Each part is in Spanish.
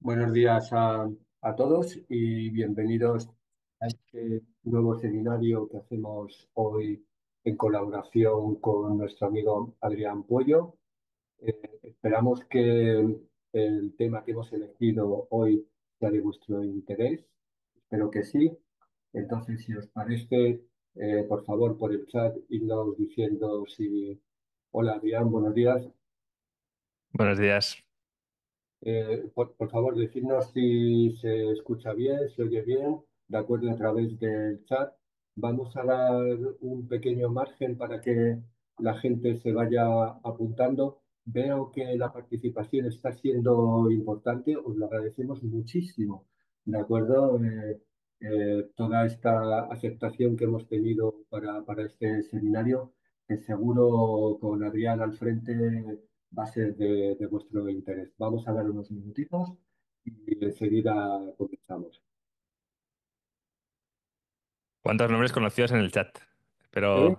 Buenos días a, todos y bienvenidos a este nuevo seminario que hacemos hoy en colaboración con nuestro amigo Adrián Puello. Eh, esperamos que el tema que hemos elegido hoy sea de vuestro interés. Espero que sí. Entonces, si os parece, eh, por favor, por el chat, irnos diciendo si... Hola, Adrián, buenos días. Buenos días. Eh, por, favor, decirnos si se escucha bien, se oye bien, de acuerdo a través del chat. Vamos a dar un pequeño margen para que la gente se vaya apuntando. Veo que la participación está siendo importante, os lo agradecemos muchísimo, ¿de acuerdo? Eh, eh, toda esta aceptación que hemos tenido para, para este seminario, que seguro con Adrián al frente va a ser de, vuestro interés. Vamos a dar unos minutitos y enseguida comenzamos. ¿Cuántos nombres conocidos en el chat? Pero ¿Eh?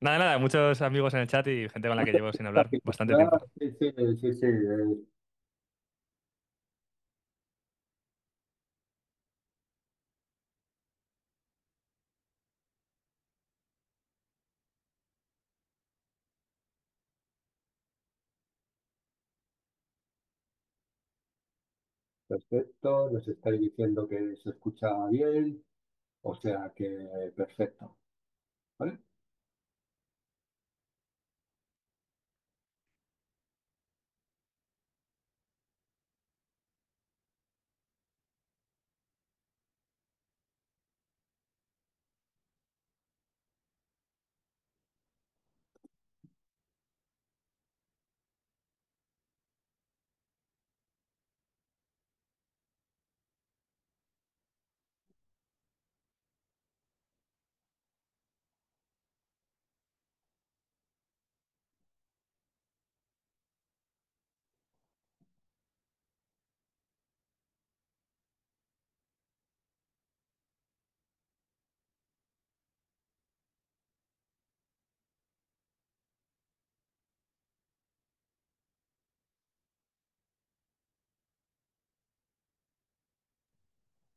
nada, nada, muchos amigos en el chat y gente con la que llevo sin hablar bastante tiempo. Ah, sí, sí, sí. Eh, Perfecto, nos estáis diciendo que se escucha bien, o sea que perfecto, ¿vale?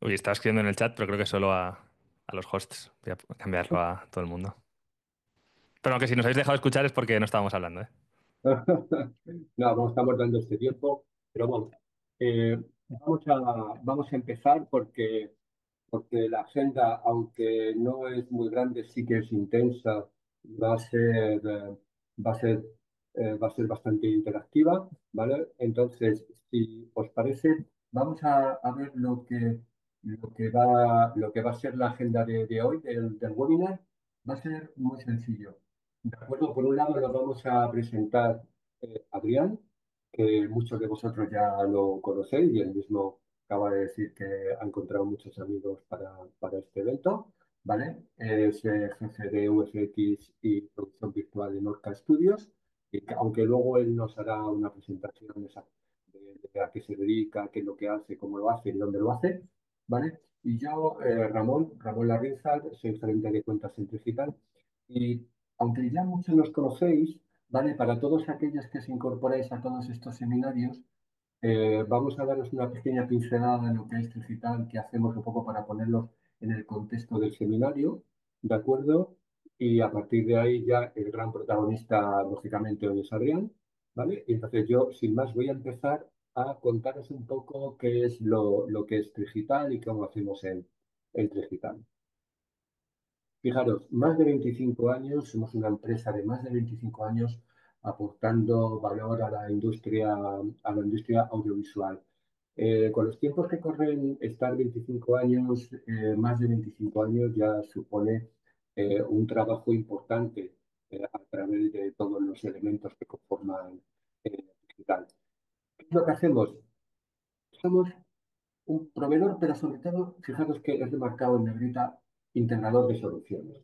Uy, estaba escribiendo en el chat, pero creo que solo a, los hosts. Voy a cambiarlo a todo el mundo. Pero aunque si nos habéis dejado escuchar es porque no estábamos hablando. ¿eh? no, no estamos dando este tiempo, pero bueno. Eh, vamos, a, empezar porque, porque la agenda, aunque no es muy grande, sí que es intensa. Va a ser, va a ser, eh, va a ser bastante interactiva, ¿vale? Entonces, si os parece, vamos a ver lo que lo que va, lo que va a ser la agenda de, de hoy, del, webinar, va a ser muy sencillo. De acuerdo, por un lado lo vamos a presentar a eh, Adrián, que muchos de vosotros ya lo conocéis y él mismo acaba de decir que ha encontrado muchos amigos para, para este evento. ¿vale? Es eh, jefe de UFX y producción virtual en Orca Studios, y aunque luego él nos hará una presentación de, de, a qué se dedica, qué es lo que hace, cómo lo hace y dónde lo hace, y yo, eh, Ramón, Ramón Larrizal, soy gerente de cuentas Tricital y aunque ya muchos nos conocéis, ¿vale? Para todos aquellos que se incorporáis a todos estos seminarios, eh, vamos a daros una pequeña pincelada en lo que es central que hacemos un poco para ponerlos en el contexto del seminario, ¿de acuerdo? Y a partir de ahí ya el gran protagonista, lógicamente, hoy es Adrián, ¿vale? Y entonces yo, sin más, voy a empezar a contaros un poco qué es lo, que es digital y cómo hacemos el, el Trigital. Fijaros, más de 25 años, somos una empresa de más de 25 años aportando valor a la industria, a la industria audiovisual. Eh, con los tiempos que corren, estar 25 años, eh, más de 25 años, ya supone eh, un trabajo importante a través de todos los elementos que conforman digital. ¿Qué es lo que hacemos? Somos un proveedor, pero sobre todo, fijaros que es marcado en negrita, integrador de soluciones.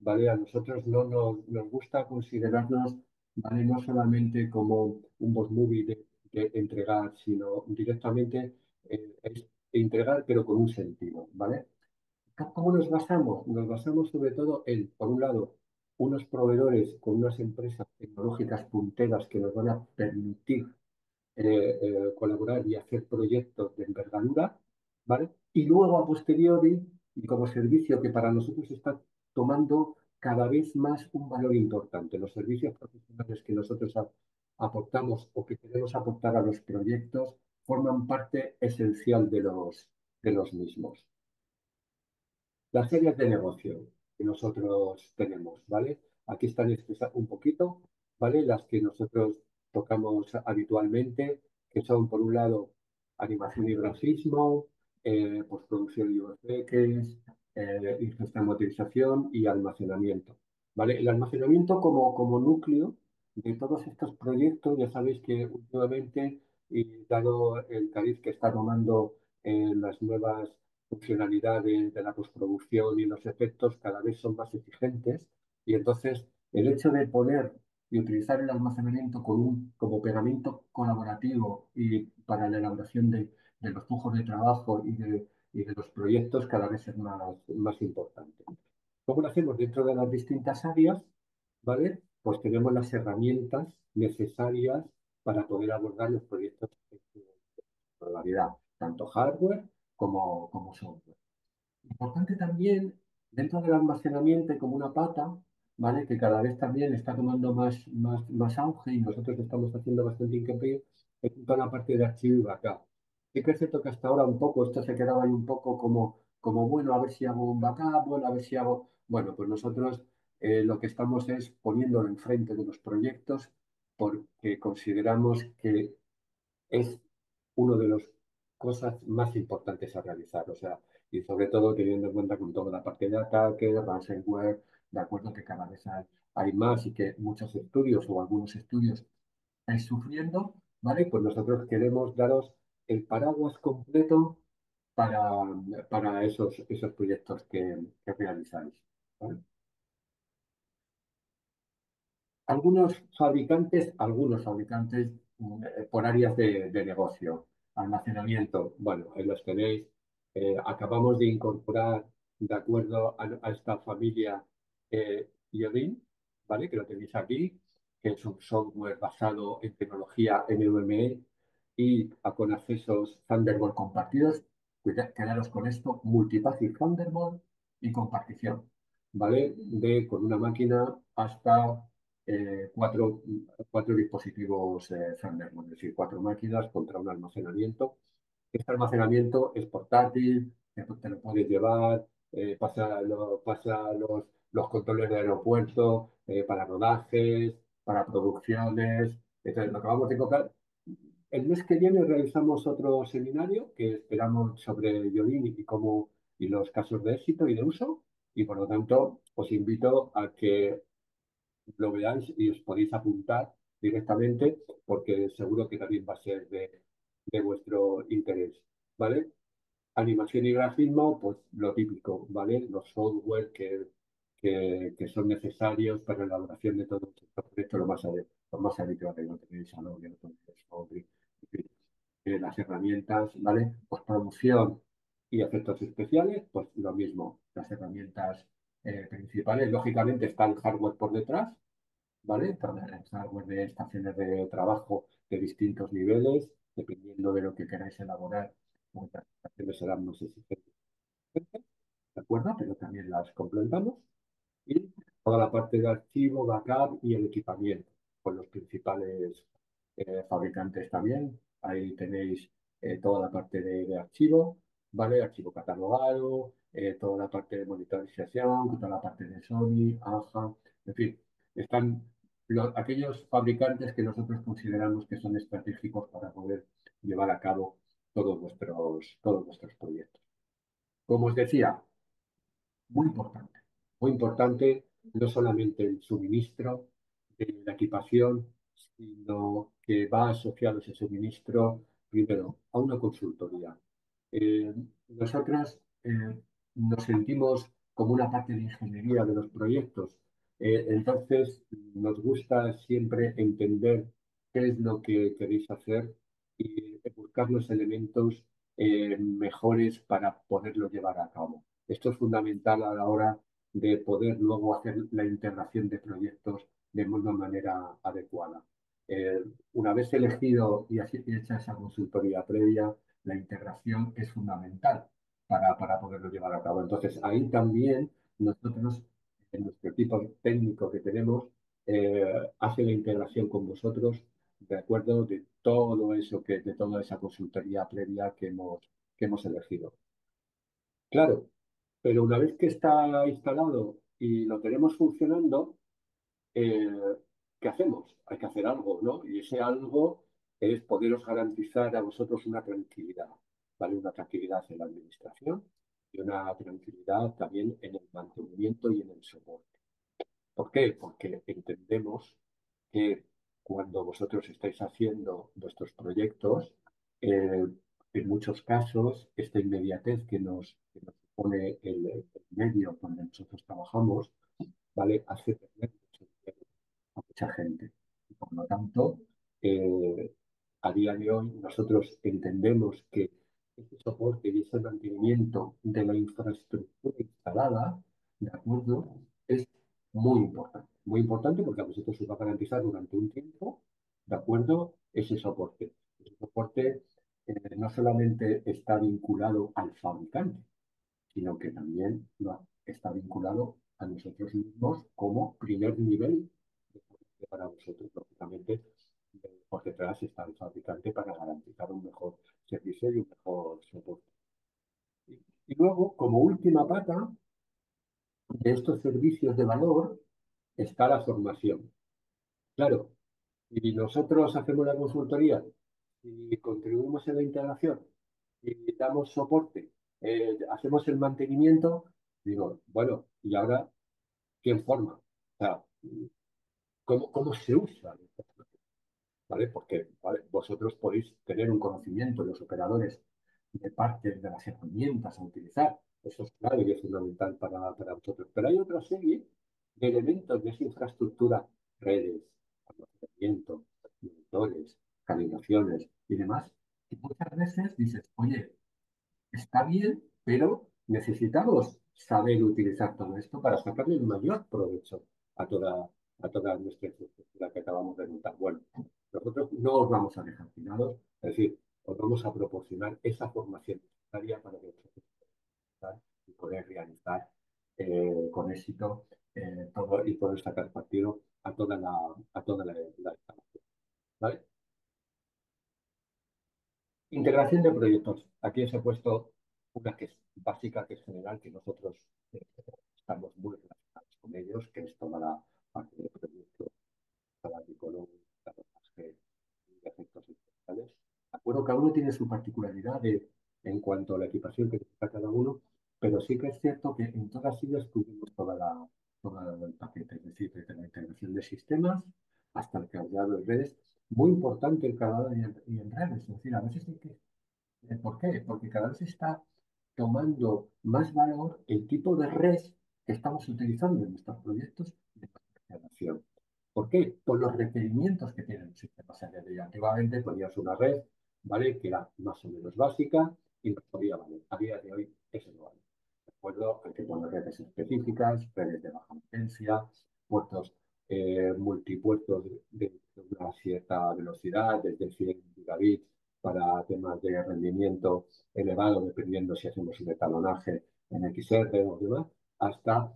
¿Vale? A nosotros no nos, gusta considerarnos ¿vale? no solamente como un boss movie de, entregar, sino directamente entregar, eh, pero con un sentido. ¿vale? ¿Cómo nos basamos? Nos basamos sobre todo en, por un lado, unos proveedores con unas empresas tecnológicas punteras que nos van a permitir eh, eh, colaborar y hacer proyectos de envergadura, ¿vale? Y luego a posteriori, y como servicio que para nosotros está tomando cada vez más un valor importante, los servicios profesionales que nosotros aportamos o que queremos aportar a los proyectos forman parte esencial de los, de los mismos. Las áreas de negocio que nosotros tenemos, ¿vale? Aquí están un poquito, ¿vale? Las que nosotros tocamos habitualmente, que son, por un lado, animación y grafismo, eh, postproducción y UFX, eh, motorización y almacenamiento. ¿vale? El almacenamiento como, como núcleo de todos estos proyectos, ya sabéis que últimamente, y dado el cariz que está tomando eh, las nuevas funcionalidades de la postproducción y los efectos, cada vez son más exigentes. Y entonces, el hecho de poner y utilizar el almacenamiento con un, como pegamento colaborativo y para la elaboración de, de los flujos de trabajo y de, y de, los proyectos cada vez es más, importante. ¿Cómo lo hacemos? Dentro de las distintas áreas, ¿vale? Pues tenemos las herramientas necesarias para poder abordar los proyectos de variedad, tanto hardware como, como software. Importante también, dentro del almacenamiento como una pata, ¿vale? que cada vez también está tomando más, más, más auge y nosotros estamos haciendo bastante hincapié en toda la parte de archivo y backup. que es cierto que hasta ahora un poco, esto se quedaba ahí un poco como, como bueno, a ver si hago un backup, bueno, a ver si hago... Bueno, pues nosotros eh, lo que estamos es poniéndolo enfrente de los proyectos porque consideramos que es una de las cosas más importantes a realizar. O sea, y sobre todo teniendo en cuenta con toda la parte de ataque, ransomware, de acuerdo que cada vez hay, más y que muchos estudios o algunos estudios están sufriendo, ¿vale? Pues nosotros queremos daros el paraguas completo para, para esos, esos proyectos que, realizáis. Algunos fabricantes, algunos fabricantes mm, eh, por áreas de, negocio. Almacenamiento, bueno, ahí eh, los tenéis. Eh, acabamos de incorporar, de acuerdo a esta familia eh, ¿vale? que lo tenéis aquí, que es un software basado en tecnología NVMe y con accesos Thunderbolt compartidos. Quedaros con esto, multipath Thunderbolt y compartición, ¿vale? De con una máquina hasta eh, cuatro, cuatro, dispositivos eh, Thunderbolt, es decir, cuatro máquinas contra un almacenamiento. Este almacenamiento es portátil, te lo puedes llevar, eh, pasa, lo, pasa los los controles de aeropuerto, eh, para rodajes, para producciones. Entonces, lo acabamos de encontrar. El mes que viene realizamos otro seminario que esperamos sobre violín y cómo y los casos de éxito y de uso. Y por lo tanto, os invito a que lo veáis y os podéis apuntar directamente porque seguro que también va a ser de, de vuestro interés, ¿vale? Animación y grafismo, pues lo típico, ¿vale? Los software que que, son necesarios para la elaboración de todo este proyecto lo más, lo más habitual, no tenéis las herramientas, ¿vale? Pues producción y efectos especiales, pues lo mismo, las herramientas eh, principales, lógicamente está el hardware por detrás, ¿vale? El hardware de estaciones de trabajo de distintos niveles, dependiendo de lo que queráis elaborar, muchas pues estaciones serán más ¿de acuerdo? Pero también las complementamos toda la parte de archivo, backup y el equipamiento con los principales eh, fabricantes también. Ahí tenéis eh, toda la parte de, archivo, ¿vale? Archivo catalogado, eh, toda la parte de monitorización, toda la parte de Sony, AJA, en fin, están los, aquellos fabricantes que nosotros consideramos que son estratégicos para poder llevar a cabo todos nuestros todos vuestros proyectos. Como os decía, muy importante muy importante, no solamente el suministro de la equipación, sino que va asociado ese suministro primero a una consultoría. Eh, nosotras eh, nos sentimos como una parte de ingeniería de los proyectos, eh, entonces nos gusta siempre entender qué es lo que queréis hacer y buscar los elementos mejores para poderlo llevar a cabo. Esto es fundamental a la hora de poder luego hacer la integración de proyectos de una manera adecuada. Eh, una vez elegido y hecha esa consultoría previa, la integración es fundamental para, para poderlo llevar a cabo. Entonces, ahí también nosotros, en nuestro equipo técnico que tenemos, eh, hace la integración con vosotros de acuerdo de todo eso que de toda esa consultoría previa que hemos que hemos elegido. Claro, pero una vez que está instalado y lo tenemos funcionando, eh, ¿qué hacemos? Hay que hacer algo, ¿no? Y ese algo es poderos garantizar a vosotros una tranquilidad, ¿vale? Una tranquilidad en la administración y una tranquilidad también en el mantenimiento y en el soporte. ¿Por qué? Porque entendemos que cuando vosotros estáis haciendo vuestros proyectos, eh, en muchos casos, esta inmediatez que nos pone el, el, medio donde nosotros trabajamos, ¿vale? hace perder a mucha gente. por lo tanto, eh, a día de hoy nosotros entendemos que ese soporte y ese mantenimiento de la infraestructura instalada, ¿de acuerdo? Es muy importante. Muy importante porque a vosotros os va a garantizar durante un tiempo, ¿de acuerdo? Ese soporte. Ese soporte eh, no solamente está vinculado al fabricante, sino que también está vinculado a nosotros mismos como primer nivel para nosotros, lógicamente, por detrás está el fabricante para garantizar un mejor servicio y un mejor soporte. Y, luego, como última pata de estos servicios de valor, está la formación. Claro, y nosotros hacemos la consultoría y contribuimos en la integración y damos soporte eh, hacemos el mantenimiento, digo, bueno, ¿y ahora quién forma? ¿cómo, cómo se usa? ¿Vale? Porque vosotros podéis tener un conocimiento, de los operadores, de partes de las herramientas a utilizar. Eso es clave y es fundamental para, para vosotros. Pero hay otra serie de elementos de esa infraestructura, redes, almacenamiento, monitores, calibraciones y demás, que muchas veces dices, oye, está bien, pero necesitamos saber utilizar todo esto para sacarle el mayor provecho a toda, a toda nuestra estructura que acabamos de montar. Bueno, nosotros no os vamos a dejar finados, es decir, os vamos a proporcionar esa formación necesaria para que y poder realizar eh, con éxito eh, todo y poder sacar partido a toda la a Integración de proyectos. Aquí os he puesto una que es básica, que es general, que nosotros eh, estamos muy relacionados con ellos, que es toda la parte de proyectos, toda la y efectos importantes. De acuerdo, cada uno tiene su particularidad en cuanto a la equipación que necesita cada uno, pero sí que es cierto que en todas ellas tuvimos toda la, todo paquete, es decir, desde la integración de sistemas hasta el cableado de redes, muy importante el Canadá y en, redes. Es decir, a veces hay que... Eh, ¿Por qué? Porque cada vez está tomando más valor el tipo de red que estamos utilizando en nuestros proyectos de generación. ¿Por qué? Por los requerimientos que tienen los sistemas Antiguamente ponías una red, ¿vale? Que era más o menos básica y no podía valer. A día de hoy eso no vale. De acuerdo, hay que poner redes específicas, redes de baja potencia, puertos eh, multipuertos de, una cierta velocidad, desde 100 gigabits para temas de rendimiento elevado, dependiendo si hacemos un etalonaje en XR o demás, hasta,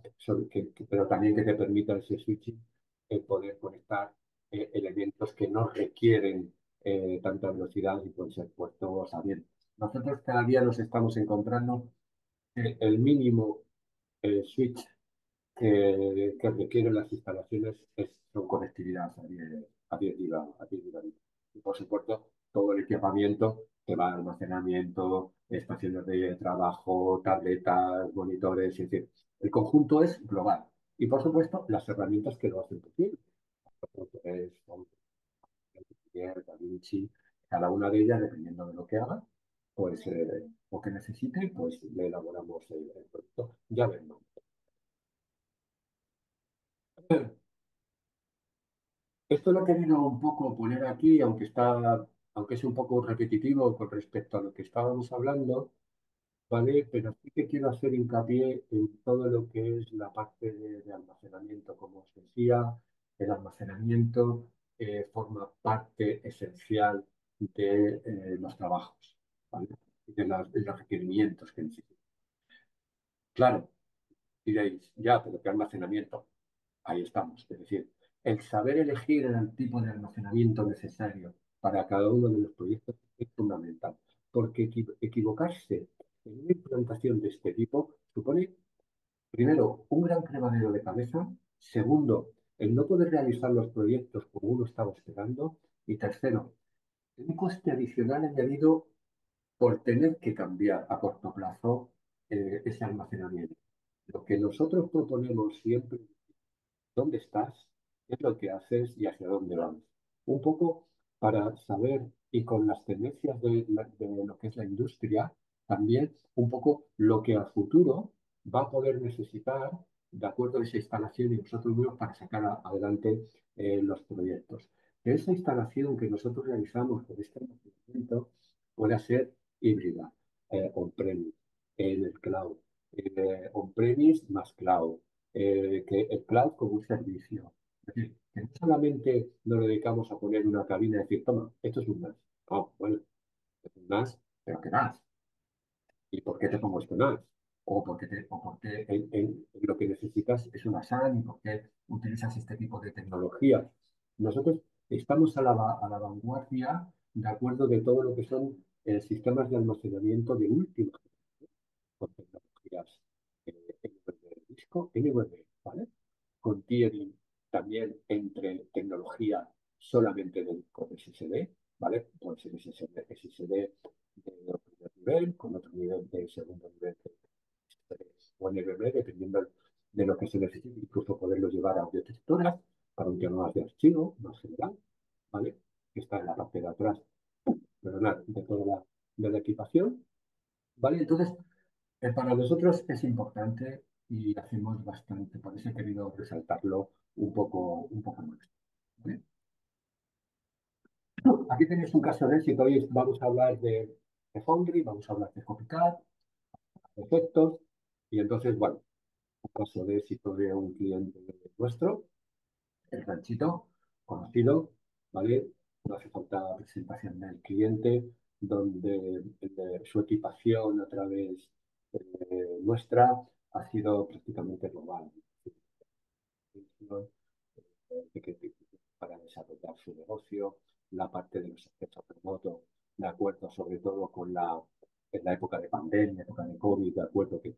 que, pero también que te permita ese switching el eh, poder conectar eh, elementos que no requieren eh, tanta velocidad y pueden ser puestos abiertos. Nosotros cada día nos estamos encontrando el mínimo switch que, requieren las instalaciones es, son conectividad a 10 Y por supuesto, todo el equipamiento que va almacenamiento, estaciones de trabajo, tabletas, monitores, es decir, el conjunto es global. Y por supuesto, las herramientas que lo hacen posible. Pues, cada una de ellas, dependiendo de lo que haga, pues, eh, o que necesite, pues le elaboramos el, producto. Ya ¿no? Esto lo he querido un poco poner aquí, aunque está, aunque es un poco repetitivo con respecto a lo que estábamos hablando, ¿vale? Pero sí que quiero hacer hincapié en todo lo que es la parte de, almacenamiento, como os decía, el almacenamiento eh, forma parte esencial de eh, los trabajos, ¿vale? de, los requerimientos que necesitan. Claro, diréis, ya, pero ¿qué almacenamiento? ahí estamos. Es decir, el saber elegir el tipo de almacenamiento necesario para cada uno de los proyectos es fundamental, porque equivocarse en una implantación de este tipo supone, primero, un gran cremadero de cabeza, segundo, el no poder realizar los proyectos como uno estaba esperando, y tercero, un coste adicional añadido por tener que cambiar a corto plazo eh, ese almacenamiento. Lo que nosotros proponemos siempre dónde estás, qué es lo que haces y hacia dónde vamos. Un poco para saber y con las tendencias de, lo que es la industria, también un poco lo que al futuro va a poder necesitar de acuerdo a esa instalación y nosotros mismos para sacar adelante eh, los proyectos. esa instalación que nosotros realizamos con este movimiento puede ser híbrida, eh, on-premise, en el cloud, eh, on-premise más cloud, eh, que el cloud como un servicio. Es que no solamente nos dedicamos a poner una cabina y decir, toma, esto es un más ah, bueno, es un más, pero ¿qué más? ¿Y por qué te pongo este más? O porque, te, o lo que necesitas es una SAN y por qué utilizas este tipo de tecnologías. Nosotros estamos a la, vanguardia de acuerdo de todo lo que son eh, sistemas de almacenamiento de última con tecnologías disco ¿vale? Contienen también entre tecnología solamente del SSD, ¿vale? Puede ser SSD, de primer nivel, con otro nivel de segundo nivel de o dependiendo de lo que se necesite, incluso poderlo llevar a audiodetectoras para un tema más de archivo, más general, ¿vale? Que está en la parte de atrás, perdonad, de toda la, de la equipación, ¿vale? Entonces, eh, para nosotros es importante y hacemos bastante, por eso he querido resaltarlo un poco, un poco más. Aquí tenéis un caso de éxito. Hoy vamos a hablar de, de Foundry, vamos a hablar de Copycat, efectos, y entonces, bueno, un caso de éxito de un cliente nuestro, el ranchito, conocido, ¿vale? No hace falta presentación del cliente, donde eh, su equipación a través eh, nuestra ha sido prácticamente global. Eh, para desarrollar su negocio, la parte de los accesos remotos, de acuerdo sobre todo con la, en la época de pandemia, época de COVID, de acuerdo que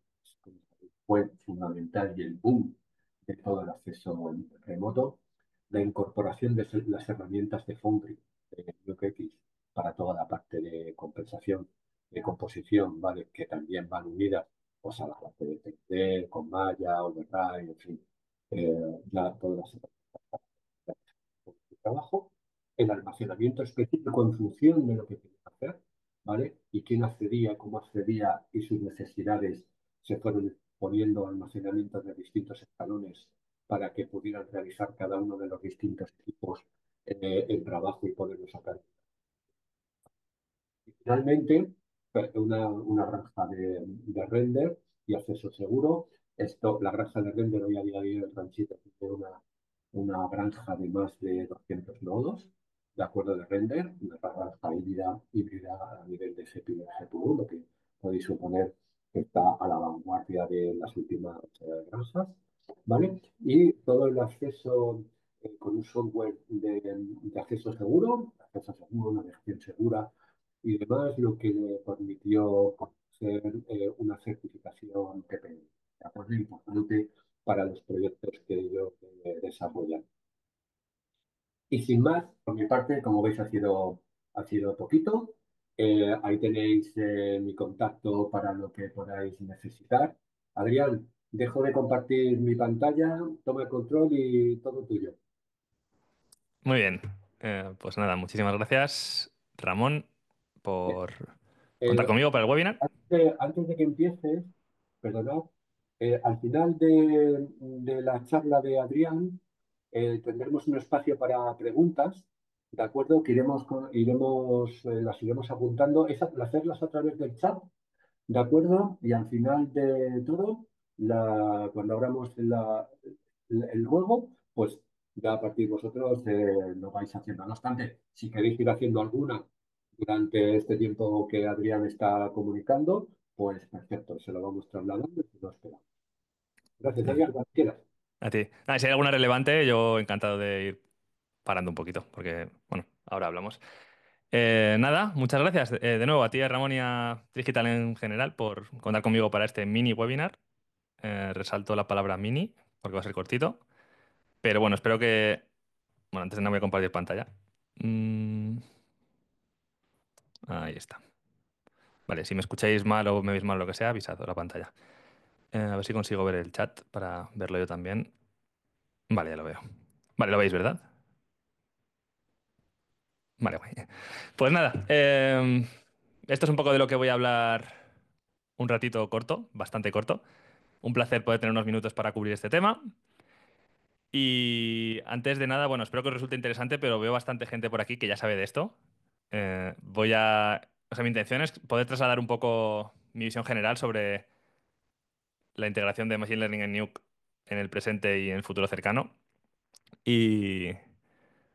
fue fundamental y el boom de todo el acceso remoto, la incorporación de las herramientas de Foundry, de para toda la parte de compensación, de composición, ¿vale? que también van unidas o la cosas de PDT, con Maya, RAI, en fin, eh, ya todas las trabajo, el almacenamiento específico en función de lo que que hacer, ¿vale? Y quién accedía, cómo accedía y sus necesidades se fueron poniendo almacenamientos de distintos escalones para que pudieran realizar cada uno de los distintos tipos eh, el trabajo y poderlos sacar. Y finalmente, una, una granja de, render y acceso seguro. Esto, la granja de render hoy a día de hoy Ranchito una, una granja de más de 200 nodos, de acuerdo de render, una granja híbrida, híbrida a nivel de CPU y GPU, lo que podéis suponer que está a la vanguardia de las últimas eh, granjas, ¿vale? Y todo el acceso eh, con un software de, acceso seguro, acceso seguro, gestión segura, y demás, lo que me permitió ser eh, una certificación que importante para los proyectos que yo eh, desarrollo Y sin más, por mi parte, como veis, ha sido, ha sido poquito. Eh, ahí tenéis mi contacto para lo que podáis necesitar. Adrián, dejo de compartir mi pantalla, toma el control y todo tuyo. Muy bien. pues nada, muchísimas gracias, Ramón por eh, contar conmigo para el webinar. Antes de, que empieces, perdonad, eh, al final de, la charla de Adrián eh, tendremos un espacio para preguntas, ¿de acuerdo? Que iremos, iremos las iremos apuntando, es hacerlas a través del chat, ¿de acuerdo? Y al final de todo, cuando abramos el juego, pues ya a partir vosotros lo vais haciendo. No obstante, si queréis ir haciendo alguna durante este tiempo que Adrián está comunicando, pues perfecto, se lo vamos trasladando y lo Gracias, Adrián, cuando A ti. Ah, si hay alguna relevante, yo encantado de ir parando un poquito, porque, bueno, ahora hablamos. Eh, nada, muchas gracias eh, de nuevo a ti, a Ramón y a Digital en general por contar conmigo para este mini webinar. Eh, resalto la palabra mini porque va a ser cortito. Pero bueno, espero que. Bueno, antes no voy a compartir pantalla. Mm. Ahí está. Vale, si me escucháis mal o me veis mal lo que sea, avisad la pantalla. Eh, a ver si consigo ver el chat para verlo yo también. Vale, ya lo veo. Vale, lo veis, ¿verdad? Vale, Pues nada, em, esto es un poco de lo que voy a hablar un ratito corto, bastante corto. Un placer poder tener unos minutos para cubrir este tema. Y antes de nada, bueno, espero que os resulte interesante, pero veo bastante gente por aquí que ya sabe de esto. Eh, voy a... O sea, mi intención es poder trasladar un poco mi visión general sobre la integración de Machine Learning en Nuke en el presente y en el futuro cercano. Y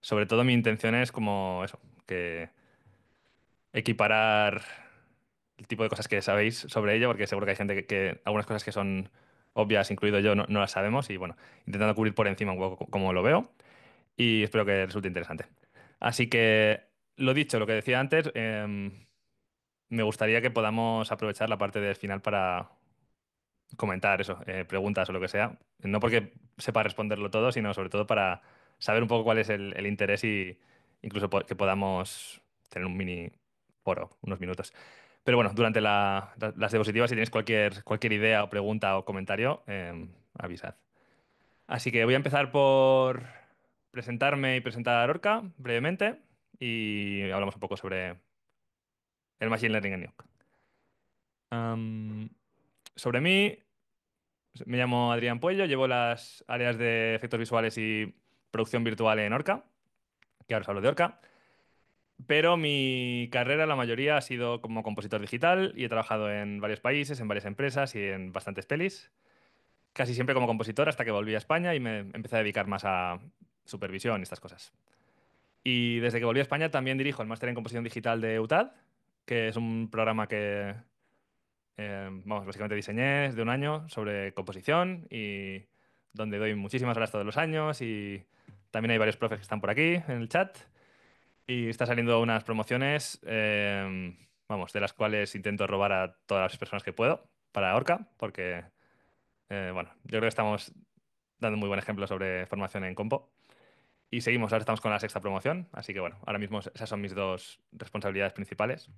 sobre todo mi intención es como eso, que equiparar el tipo de cosas que sabéis sobre ello, porque seguro que hay gente que, algunas cosas que son obvias, incluido yo, no, no, las sabemos y bueno, intentando cubrir por encima un poco como lo veo y espero que resulte interesante. Así que lo dicho, lo que decía antes, em, me gustaría que podamos aprovechar la parte del final para comentar eso, eh, preguntas o lo que sea. No porque sepa responderlo todo, sino sobre todo para saber un poco cuál es el, interés y incluso que podamos tener un mini foro, unos minutos. Pero bueno, durante las diapositivas, si tienes cualquier, idea o pregunta o comentario, em, avisad. Así que voy a empezar por presentarme y presentar a Orca brevemente y hablamos un poco sobre el Machine Learning en York. sobre mí, pues, me llamo Adrián Puello, llevo las áreas de efectos visuales y producción virtual en Orca, que ahora os hablo de Orca. Pero mi carrera, la mayoría, ha sido como compositor digital y he trabajado en varios países, en varias empresas y en bastantes pelis. Casi siempre como compositor hasta que volví a España y me empecé a dedicar más a supervisión y estas cosas. Y desde que volví a España también dirijo el máster en composición digital de UTAD, que es un programa que, em, vamos, básicamente diseñé de un año sobre composición y donde doy muchísimas horas todos los años y también hay varios profes que están por aquí en el chat y está saliendo unas promociones, em, vamos, de las cuales intento robar a todas las personas que puedo para Orca, porque, eh, bueno, yo creo que estamos dando muy buen ejemplo sobre formación en compo. Y seguimos, ahora estamos con la sexta promoción, así que bueno, ahora mismo esas son mis dos responsabilidades principales.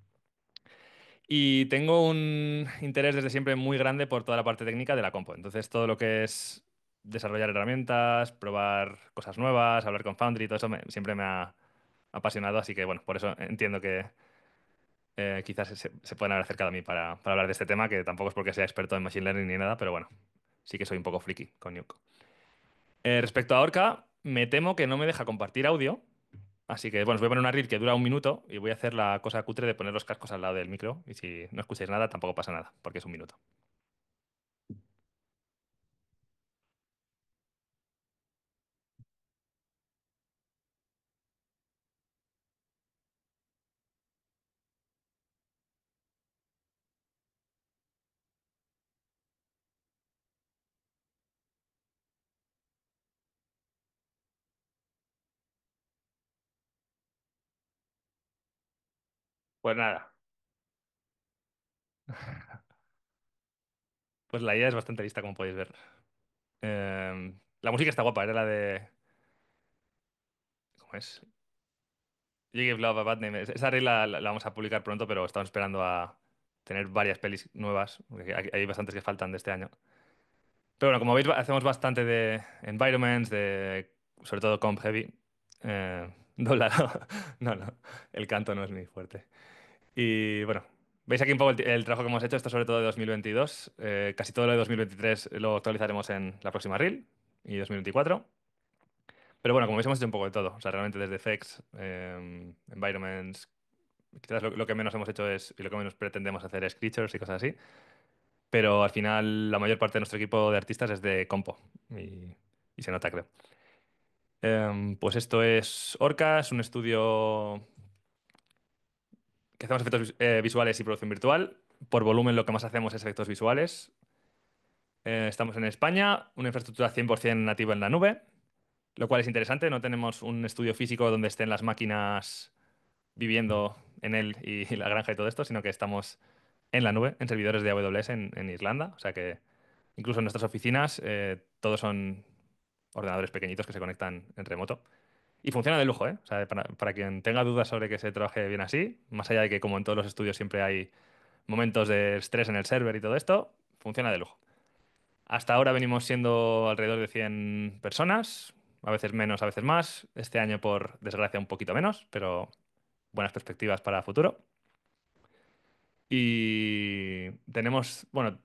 Y tengo un interés desde siempre muy grande por toda la parte técnica de la compo. Entonces, todo lo que es desarrollar herramientas, probar cosas nuevas, hablar con Foundry, todo eso siempre me ha apasionado. Así que, bueno, por eso entiendo que eh, quizás se, se, pueden haber acercado a mí para, hablar de este tema, que tampoco es porque sea experto en Machine Learning ni nada, pero bueno, sí que soy un poco friki con Nuke. Eh, respecto a Orca, me temo que no me deja compartir audio. Así que, bueno, os voy a poner una reel que dura un minuto y voy a hacer la cosa cutre de poner los cascos al lado del micro. Y si no escucháis nada, tampoco pasa nada, porque es un minuto. Pues nada, pues la idea es bastante lista, como podéis ver. Em, la música está guapa, era la de... ¿Cómo es? You Give Love a Bad Name. Esa regla la, vamos a publicar pronto, pero estamos esperando a tener varias pelis nuevas, hay, bastantes que faltan de este año. Pero bueno, como veis, hacemos bastante de environments, de sobre todo comp heavy. Eh, No, no, el canto no es muy fuerte. Y bueno, Veis aquí un poco el, trabajo que hemos hecho, esto sobre todo de 2022. Eh, casi todo lo de 2023 lo actualizaremos en la próxima reel y 2024. Pero bueno, como veis, hemos hecho un poco de todo. O sea, realmente desde effects eh, environments, quizás lo, que menos hemos hecho es, y lo que menos pretendemos hacer es creatures y cosas así. Pero al final, la mayor parte de nuestro equipo de artistas es de compo y, se nota, creo. Em, pues esto es Orcas, un estudio hacemos efectos eh, visuales y producción virtual. Por volumen lo que más hacemos es efectos visuales. Eh, estamos en España, una infraestructura 100% nativa en la nube, lo cual es interesante. No tenemos un estudio físico donde estén las máquinas viviendo en él y, la granja y todo esto, sino que estamos en la nube, en servidores de AWS en, Irlanda. O sea que incluso en nuestras oficinas eh, todos son ordenadores pequeñitos que se conectan en remoto. Y funciona de lujo, ¿eh? para, para, quien tenga dudas sobre que se trabaje bien así, más allá de que como en todos los estudios siempre hay momentos de estrés en el server y todo esto, funciona de lujo. Hasta ahora venimos siendo alrededor de 100 personas, a veces menos, a veces más. Este año, por desgracia, un poquito menos, pero buenas perspectivas para el futuro. Y tenemos, bueno,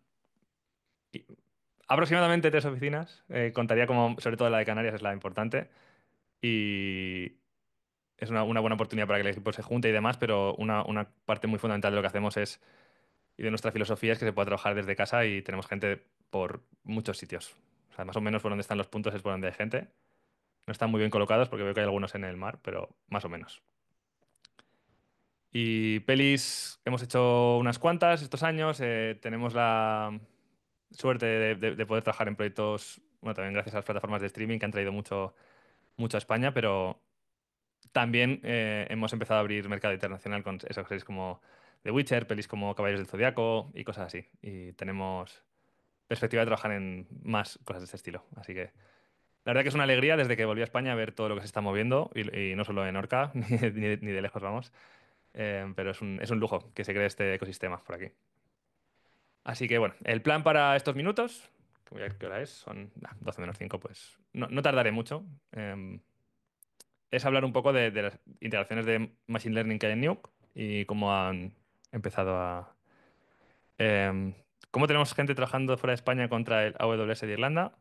aproximadamente tres oficinas. Eh, contaría como, sobre todo la de Canarias es la importante y es una, buena oportunidad para que el equipo se junte y demás, pero una, una parte muy fundamental de lo que hacemos es y de nuestra filosofía es que se pueda trabajar desde casa y tenemos gente por muchos sitios. O sea, más o menos por donde están los puntos es por donde hay gente. No están muy bien colocados porque veo que hay algunos en el mar, pero más o menos. Y pelis hemos hecho unas cuantas estos años. Eh, tenemos la suerte de, poder trabajar en proyectos, bueno, también gracias a las plataformas de streaming que han traído mucho mucho a España, pero también eh, hemos empezado a abrir mercado internacional con esos series como The Witcher, pelis como Caballeros del Zodiaco y cosas así. Y tenemos perspectiva de trabajar en más cosas de este estilo. Así que la verdad que es una alegría desde que volví a España a ver todo lo que se está moviendo, y, no solo en Orca, ni, ni, de lejos vamos, eh, pero es un, es un lujo que se cree este ecosistema por aquí. Así que bueno, el plan para estos minutos qué hora es, son 12 ah, menos 5, pues no, no tardaré mucho. Em, es hablar un poco de, las integraciones de Machine Learning que hay en Nuke y cómo han empezado a... Em, cómo tenemos gente trabajando fuera de España contra el AWS de Irlanda.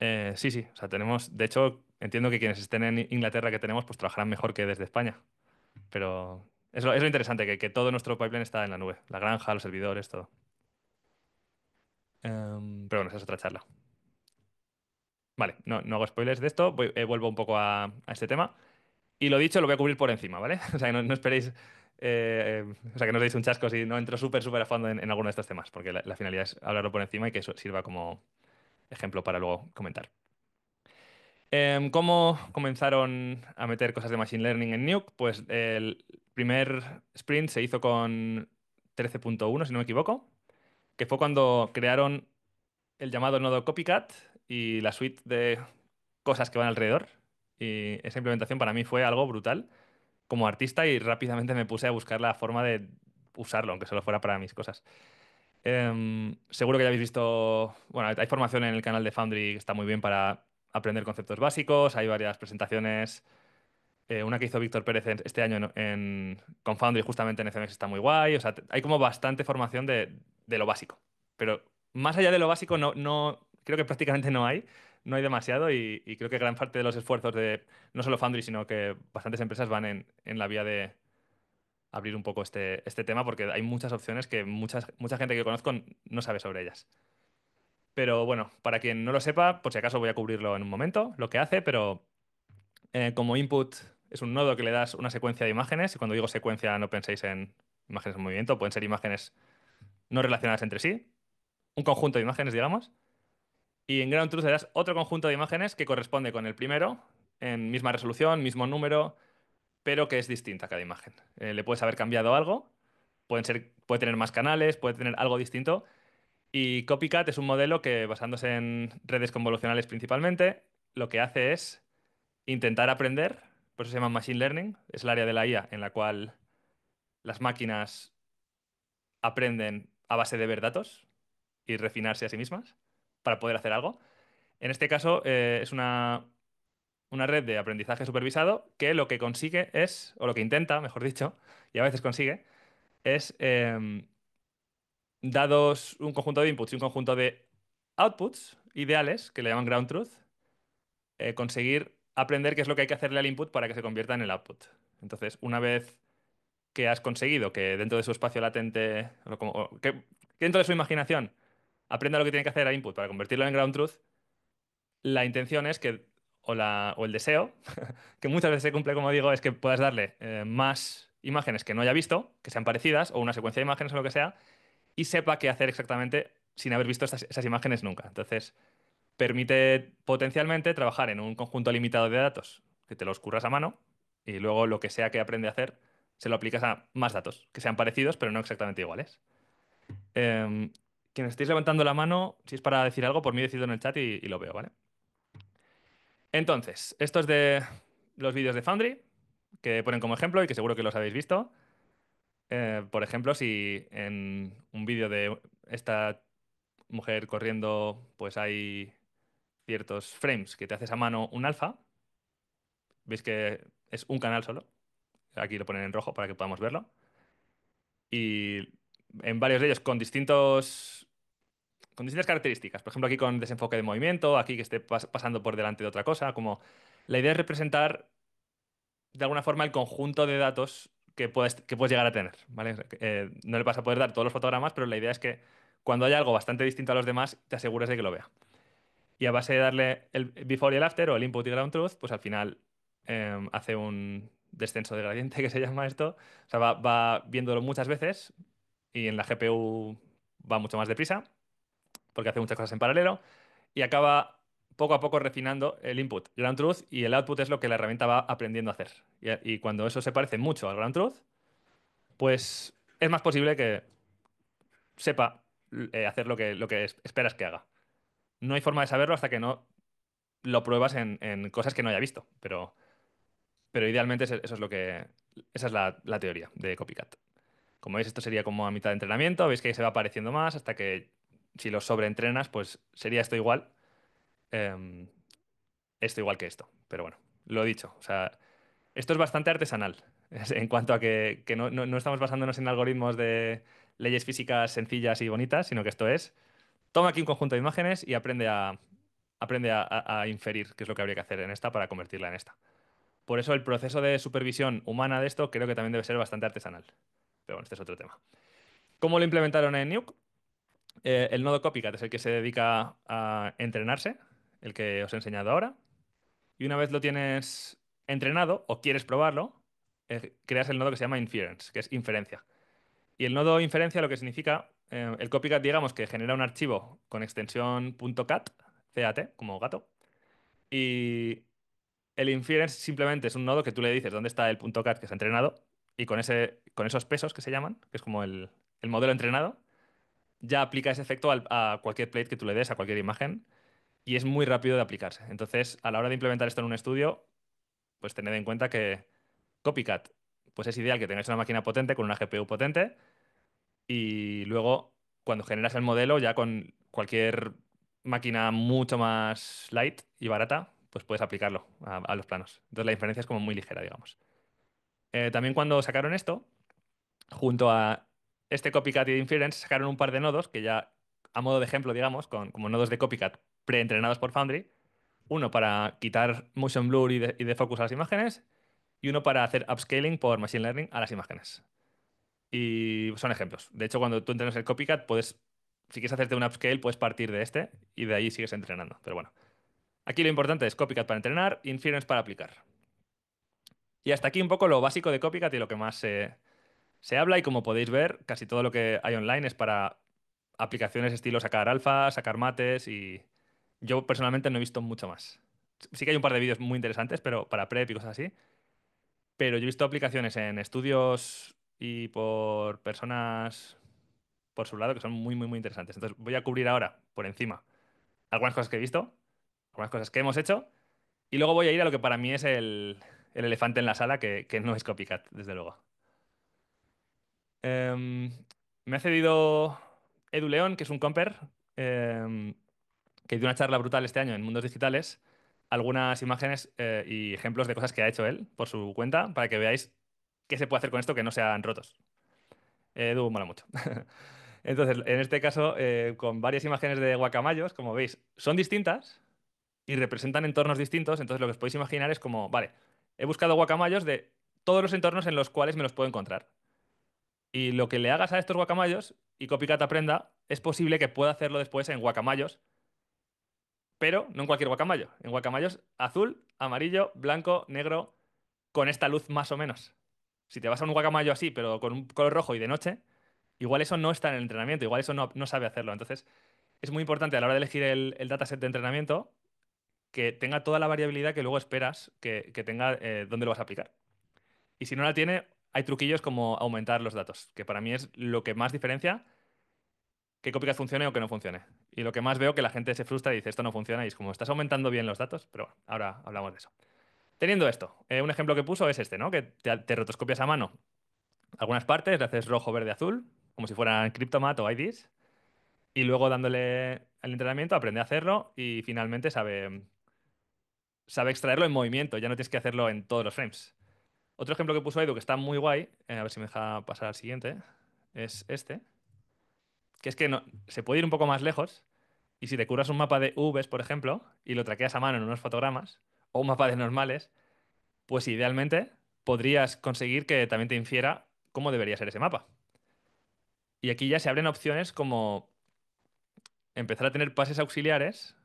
Eh, sí, sí, o sea, tenemos, de hecho, entiendo que quienes estén en Inglaterra que tenemos, pues trabajarán mejor que desde España. Pero es lo, es lo interesante, que, que todo nuestro pipeline está en la nube, la granja, los servidores, todo. Em, pero bueno, esa es otra charla. Vale, no, hago spoilers de esto, eh, vuelvo un poco a, este tema. Y lo dicho, lo voy a cubrir por encima, ¿vale? O sea, que no, esperéis, eh, eh, o sea, que no os deis un chasco si no entro súper, súper a fondo en, alguno de estos temas, porque la, finalidad es hablarlo por encima y que eso sirva como ejemplo para luego comentar. Em, ¿Cómo comenzaron a meter cosas de Machine Learning en Nuke? Pues el primer sprint se hizo con 13.1, si no me equivoco, que fue cuando crearon el llamado nodo copycat y la suite de cosas que van alrededor. Y esa implementación para mí fue algo brutal como artista y rápidamente me puse a buscar la forma de usarlo, aunque solo fuera para mis cosas. Em, seguro que ya habéis visto, bueno, hay formación en el canal de Foundry que está muy bien para aprender conceptos básicos, hay varias presentaciones. Eh, una que hizo Víctor Pérez este año en, con Foundry justamente en FMX está muy guay. O sea, hay como bastante formación de, de lo básico. Pero más allá de lo básico, no, no, creo que prácticamente no hay. No hay demasiado y, creo que gran parte de los esfuerzos de no solo Foundry, sino que bastantes empresas van en, la vía de abrir un poco este, este tema porque hay muchas opciones que muchas, mucha gente que conozco no sabe sobre ellas. Pero bueno, para quien no lo sepa, por si acaso voy a cubrirlo en un momento, lo que hace, pero eh, como input es un nodo que le das una secuencia de imágenes, y cuando digo secuencia no penséis en imágenes en movimiento, pueden ser imágenes no relacionadas entre sí, un conjunto de imágenes, digamos, y en Ground Truth le otro conjunto de imágenes que corresponde con el primero, en misma resolución, mismo número, pero que es distinta cada imagen. Eh, le puedes haber cambiado algo, ser, puede tener más canales, puede tener algo distinto. Y Copycat es un modelo que, basándose en redes convolucionales principalmente, lo que hace es intentar aprender, por eso se llama Machine Learning, es el área de la IA en la cual las máquinas aprenden a base de ver datos y refinarse a sí mismas para poder hacer algo. En este caso eh, es una, red de aprendizaje supervisado que lo que consigue es, o lo que intenta, mejor dicho, y a veces consigue, es em, dados un conjunto de inputs y un conjunto de outputs ideales, que le llaman ground truth, eh, conseguir aprender qué es lo que hay que hacerle al input para que se convierta en el output. Entonces, una vez que has conseguido que dentro de su espacio latente, o que, dentro de su imaginación aprenda lo que tiene que hacer a input para convertirlo en ground truth, la intención es que, o, o el deseo, que muchas veces se cumple, como digo, es que puedas darle eh, más imágenes que no haya visto, que sean parecidas, o una secuencia de imágenes o lo que sea, y sepa qué hacer exactamente sin haber visto esas imágenes nunca. Entonces, permite potencialmente trabajar en un conjunto limitado de datos, que te los curras a mano, y luego lo que sea que aprende a hacer, se lo aplicas a más datos, que sean parecidos, pero no exactamente iguales. Em, quienes estéis levantando la mano, si es para decir algo, por mí decido en el chat y, lo veo, ¿vale? Entonces, estos es de los vídeos de Foundry, que ponen como ejemplo y que seguro que los habéis visto. Eh, por ejemplo, si en un vídeo de esta mujer corriendo, pues hay ciertos frames que te haces a mano un alfa, veis que es un canal solo, Aquí lo ponen en rojo para que podamos verlo. Y en varios de ellos con distintos con distintas características. Por ejemplo, aquí con desenfoque de movimiento, aquí que esté pasando por delante de otra cosa. Como la idea es representar de alguna forma el conjunto de datos que puedes, que llegar a tener. Eh, no le vas a poder dar todos los fotogramas, pero la idea es que cuando haya algo bastante distinto a los demás, te asegures de que lo vea. Y a base de darle el before y el after o el input y ground truth, pues al final em, hace un, descenso de gradiente que se llama esto. O sea, va, viéndolo muchas veces y en la GPU va mucho más deprisa porque hace muchas cosas en paralelo y acaba poco a poco refinando el input, ground truth, y el output es lo que la herramienta va aprendiendo a hacer. Y, cuando eso se parece mucho al ground truth, pues es más posible que sepa eh, hacer lo que, lo que esperas que haga. No hay forma de saberlo hasta que no lo pruebas en, en cosas que no haya visto, pero pero idealmente e, eso es lo que. Esa es la, teoría de copycat. Como veis, esto sería como a mitad de entrenamiento, veis que ahí se va apareciendo más hasta que si lo sobreentrenas, pues sería esto igual. Em, esto igual que esto. Pero bueno, lo he dicho. O sea, esto es bastante artesanal en cuanto a que, no, estamos basándonos en algoritmos de leyes físicas sencillas y bonitas, sino que esto es, toma aquí un conjunto de imágenes y aprende a, aprende a inferir qué es lo que habría que hacer en esta para convertirla en esta. Por eso el proceso de supervisión humana de esto creo que también debe ser bastante artesanal. Pero bueno, este es otro tema. ¿Cómo lo implementaron en Nuke? Eh, el nodo Copycat es el que se dedica a entrenarse, el que os he enseñado ahora. Y una vez lo tienes entrenado o quieres probarlo, eh, creas el nodo que se llama inference, que es inferencia. Y el nodo inferencia lo que significa, eh, el copycat, digamos, que genera un archivo con extensión .cat, CAT, como gato, y el Inference simplemente es un nodo que tú le dices dónde está el punto cat que se ha entrenado y con, ese, con esos pesos que se llaman, que es como el, modelo entrenado, ya aplica ese efecto a cualquier plate que tú le des, a cualquier imagen, y es muy rápido de aplicarse. Entonces, a la hora de implementar esto en un estudio, pues tened en cuenta que Copycat, pues es ideal que tengáis una máquina potente con una GPU potente, y luego cuando generas el modelo ya con cualquier máquina mucho más light y barata, pues puedes aplicarlo a, los planos. Entonces la diferencia es como muy ligera, digamos. Eh, también cuando sacaron esto, junto a este copycat y de inference, sacaron un par de nodos que ya, a modo de ejemplo, digamos, con, como nodos de copycat preentrenados por Foundry. Uno para quitar motion blur y, de, focus a las imágenes y uno para hacer upscaling por machine learning a las imágenes. Y son ejemplos. De hecho, cuando tú entrenas el copycat, puedes, si quieres hacerte un upscale, puedes partir de este y de ahí sigues entrenando. Pero bueno, Aquí lo importante es copycat para entrenar, inference para aplicar. Y hasta aquí un poco lo básico de copycat y lo que más se, habla. Y como podéis ver, casi todo lo que hay online es para aplicaciones estilo sacar alfa, sacar mates y yo personalmente no he visto mucho más. Sí que hay un par de vídeos muy interesantes, pero para prep y cosas así. Pero yo he visto aplicaciones en estudios y por personas por su lado que son muy, muy, muy interesantes. Entonces voy a cubrir ahora, por encima, algunas cosas que he visto algunas cosas que hemos hecho. Y luego voy a ir a lo que para mí es el, elefante en la sala, que, no es copycat, desde luego. Em, me ha cedido Edu León, que es un comper, em, que dio una charla brutal este año en Mundos Digitales, algunas imágenes eh, y ejemplos de cosas que ha hecho él por su cuenta, para que veáis qué se puede hacer con esto que no sean rotos. Edu mola mucho. Entonces, en este caso, eh, con varias imágenes de guacamayos, como veis, son distintas, y representan entornos distintos. Entonces, lo que os podéis imaginar es como, vale, he buscado guacamayos de todos los entornos en los cuales me los puedo encontrar. Y lo que le hagas a estos guacamayos y Copycat aprenda, es posible que pueda hacerlo después en guacamayos, pero no en cualquier guacamayo. En guacamayos azul, amarillo, blanco, negro, con esta luz más o menos. Si te vas a un guacamayo así, pero con un color rojo y de noche, igual eso no está en el entrenamiento, igual eso no, sabe hacerlo. Entonces, es muy importante a la hora de elegir el dataset de entrenamiento que tenga toda la variabilidad que luego esperas que, tenga eh, dónde lo vas a aplicar. Y si no la tiene, hay truquillos como aumentar los datos, que para mí es lo que más diferencia que copias funcione o que no funcione. Y lo que más veo que la gente se frustra y dice esto no funciona y es como estás aumentando bien los datos, pero bueno, ahora hablamos de eso. Teniendo esto, eh, un ejemplo que puso es este, ¿no? Que te, rotoscopias a mano algunas partes, le haces rojo, verde, azul, como si fueran Cryptomat o IDs, y luego dándole el entrenamiento aprende a hacerlo y finalmente sabe sabe extraerlo en movimiento, ya no tienes que hacerlo en todos los frames. Otro ejemplo que puso Edu, que está muy guay, eh, a ver si me deja pasar al siguiente, es este, que es que se puede ir un poco más lejos y si te curas un mapa de Vs, por ejemplo, y lo traqueas a mano en unos fotogramas, o un mapa de normales, pues idealmente podrías conseguir que también te infiera cómo debería ser ese mapa. Y aquí ya se abren opciones como empezar a tener pases auxiliares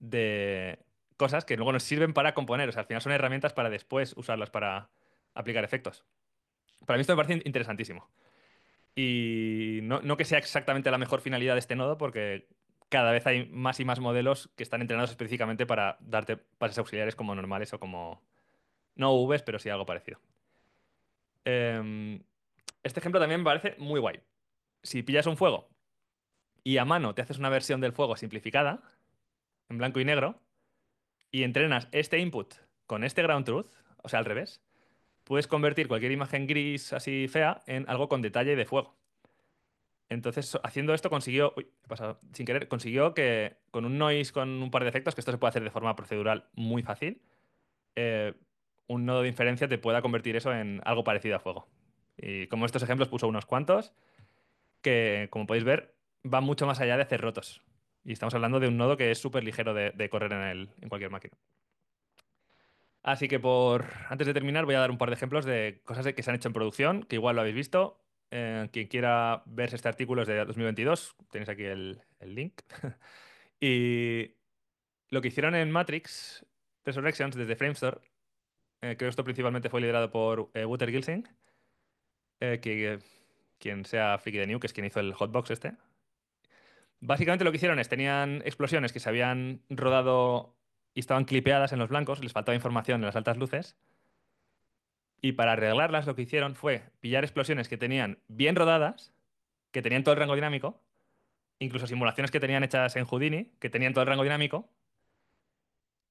de, cosas que luego nos sirven para componer. O sea, al final son herramientas para después usarlas para aplicar efectos. Para mí esto me parece interesantísimo. Y no, que sea exactamente la mejor finalidad de este nodo, porque cada vez hay más y más modelos que están entrenados específicamente para darte pases auxiliares como normales o como. No Vs, pero sí algo parecido. Em, este ejemplo también me parece muy guay. Si pillas un fuego y a mano te haces una versión del fuego simplificada, en blanco y negro, y entrenas este input con este ground truth, o sea, al revés, puedes convertir cualquier imagen gris así fea en algo con detalle de fuego. Entonces, haciendo esto consiguió, sin querer, consiguió que con un noise, con un par de efectos, que esto se puede hacer de forma procedural muy fácil, eh, un nodo de inferencia te pueda convertir eso en algo parecido a fuego. Y como estos ejemplos puso unos cuantos, que como podéis ver, va mucho más allá de hacer rotos. Y estamos hablando de un nodo que es súper ligero de, correr en, el, en cualquier máquina. Así que por antes de terminar voy a dar un par de ejemplos de cosas que se han hecho en producción, que igual lo habéis visto. Eh, quien quiera ver este artículo es de 2022, tenéis aquí el, link. y lo que hicieron en Matrix Resurrections desde Framestore, eh, creo que esto principalmente fue liderado por eh, Wouter Gilsing, eh, que quien sea friki de New, que es quien hizo el hotbox este, Básicamente lo que hicieron es, tenían explosiones que se habían rodado y estaban clipeadas en los blancos, les faltaba información en las altas luces. Y para arreglarlas lo que hicieron fue pillar explosiones que tenían bien rodadas, que tenían todo el rango dinámico, incluso simulaciones que tenían hechas en Houdini, que tenían todo el rango dinámico,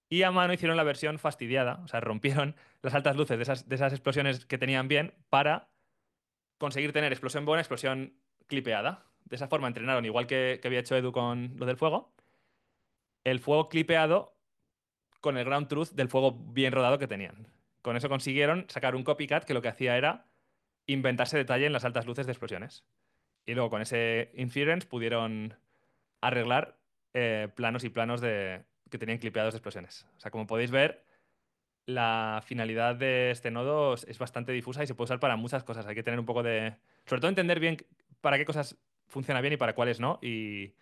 y a mano hicieron la versión fastidiada, o sea, rompieron las altas luces de esas, de esas explosiones que tenían bien para conseguir tener explosión buena, explosión clipeada de esa forma entrenaron, igual que, había hecho Edu con lo del fuego, el fuego clipeado con el ground truth del fuego bien rodado que tenían. Con eso consiguieron sacar un copycat que lo que hacía era inventarse detalle en las altas luces de explosiones. Y luego con ese inference pudieron arreglar eh, planos y planos de, que tenían clipeados de explosiones. O sea, como podéis ver, la finalidad de este nodo es bastante difusa y se puede usar para muchas cosas. Hay que tener un poco de... Sobre todo entender bien para qué cosas funciona bien y para cuáles no. Y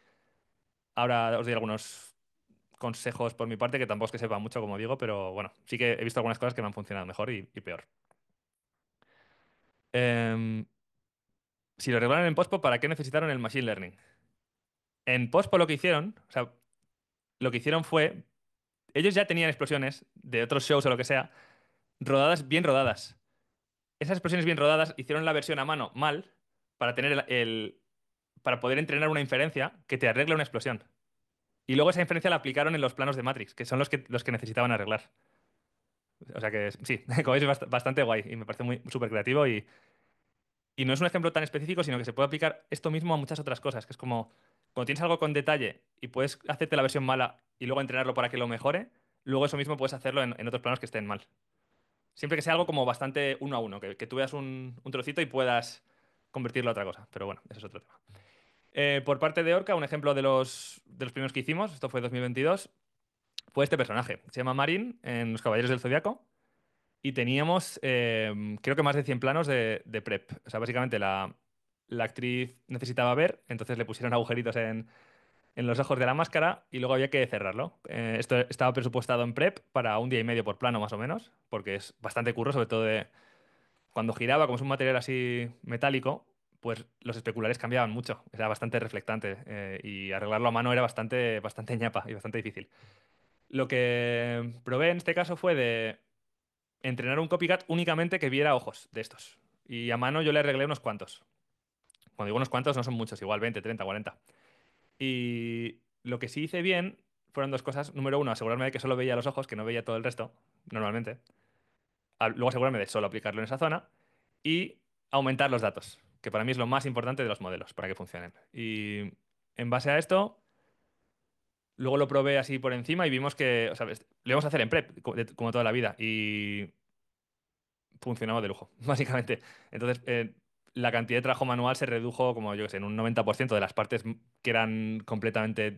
ahora os doy algunos consejos por mi parte, que tampoco es que sepa mucho, como digo, pero bueno, sí que he visto algunas cosas que me han funcionado mejor y, peor. Em, si lo regularon en Postpo, ¿para qué necesitaron el Machine Learning? En Postpo lo que hicieron, o sea, lo que hicieron fue, ellos ya tenían explosiones de otros shows o lo que sea, rodadas bien rodadas. Esas explosiones bien rodadas hicieron la versión a mano mal para tener el para poder entrenar una inferencia que te arregle una explosión. Y luego esa inferencia la aplicaron en los planos de Matrix, que son los que, los que necesitaban arreglar. O sea que sí, como veis, es bastante guay y me parece muy súper creativo y, no es un ejemplo tan específico, sino que se puede aplicar esto mismo a muchas otras cosas, que es como cuando tienes algo con detalle y puedes hacerte la versión mala y luego entrenarlo para que lo mejore, luego eso mismo puedes hacerlo en, otros planos que estén mal. Siempre que sea algo como bastante uno a uno, que, que tú veas un, un, trocito y puedas convertirlo a otra cosa. Pero bueno, eso es otro tema. Eh, por parte de Orca, un ejemplo de los, primeros que hicimos, esto fue 2022, fue este personaje. Se llama Marin en Los Caballeros del Zodiaco. Y teníamos, eh, creo que más de 100 planos de, prep. O sea, básicamente la, actriz necesitaba ver, entonces le pusieron agujeritos en, los ojos de la máscara y luego había que cerrarlo. Eh, esto estaba presupuestado en prep para un día y medio por plano, más o menos, porque es bastante curro, sobre todo de cuando giraba, como es un material así metálico, pues los especulares cambiaban mucho, era bastante reflectante eh, y arreglarlo a mano era bastante, bastante ñapa y bastante difícil. Lo que probé en este caso fue de entrenar un copycat únicamente que viera ojos de estos. Y a mano yo le arreglé unos cuantos. Cuando digo unos cuantos no son muchos, igual 20, 30, 40. Y lo que sí hice bien fueron dos cosas. Número uno, asegurarme de que solo veía los ojos, que no veía todo el resto, normalmente. Luego asegurarme de solo aplicarlo en esa zona. Y aumentar los datos que para mí es lo más importante de los modelos para que funcionen. Y en base a esto, luego lo probé así por encima y vimos que, lo íbamos a hacer en prep, como toda la vida, y funcionaba de lujo, básicamente. Entonces, eh, la cantidad de trabajo manual se redujo, como yo que sé, en un 90% de las partes que eran completamente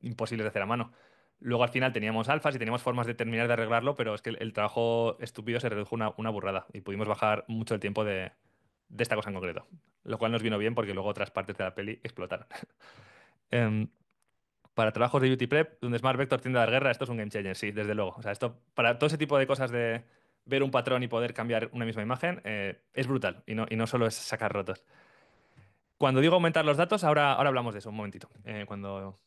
imposibles de hacer a mano. Luego al final teníamos alfas y teníamos formas de terminar de arreglarlo, pero es que el, trabajo estúpido se redujo una burrada y pudimos bajar mucho el tiempo de, de esta cosa en concreto. Lo cual nos vino bien porque luego otras partes de la peli explotaron. Em, para trabajos de beauty prep, donde Smart Vector tiende a dar guerra, esto es un game changer, sí, desde luego. O sea, esto, para todo ese tipo de cosas de ver un patrón y poder cambiar una misma imagen, eh, es brutal y no, y no solo es sacar rotos. Cuando digo aumentar los datos, ahora, ahora hablamos de eso, un momentito. Eh, cuando...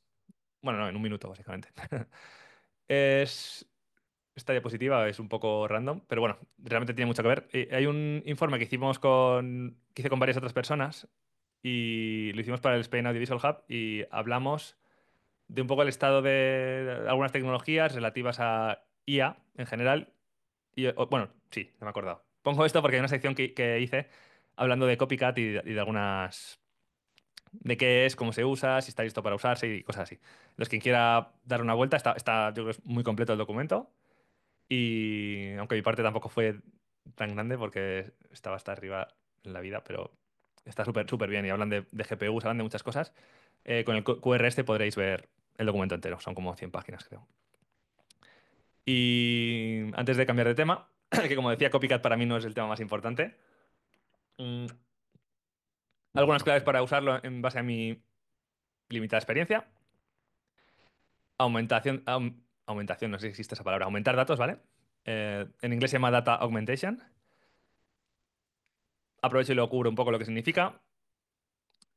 Bueno, no, en un minuto, básicamente. es esta diapositiva es un poco random, pero bueno, realmente tiene mucho que ver. Eh, hay un informe que hicimos con, hice con varias otras personas y lo hicimos para el Spain Audiovisual Hub y hablamos de un poco el estado de algunas tecnologías relativas a IA en general. Y, bueno, sí, me he acordado. Pongo esto porque hay una sección que, hice hablando de copycat y de, algunas de qué es, cómo se usa, si está listo para usarse y cosas así. Los quien quiera dar una vuelta, está, está yo creo que es muy completo el documento. Y aunque mi parte tampoco fue tan grande porque estaba hasta arriba en la vida, pero está súper, súper bien. Y hablan de, de, GPUs, hablan de muchas cosas. Eh, con el QR este podréis ver el documento entero. Son como 100 páginas, creo. Y antes de cambiar de tema, que como decía, copycat para mí no es el tema más importante. Mm, algunas claves para usarlo en base a mi limitada experiencia. Aumentación, aumentación, no sé si existe esa palabra, aumentar datos, ¿vale? Eh, en inglés se llama data augmentation. Aprovecho y lo cubro un poco lo que significa.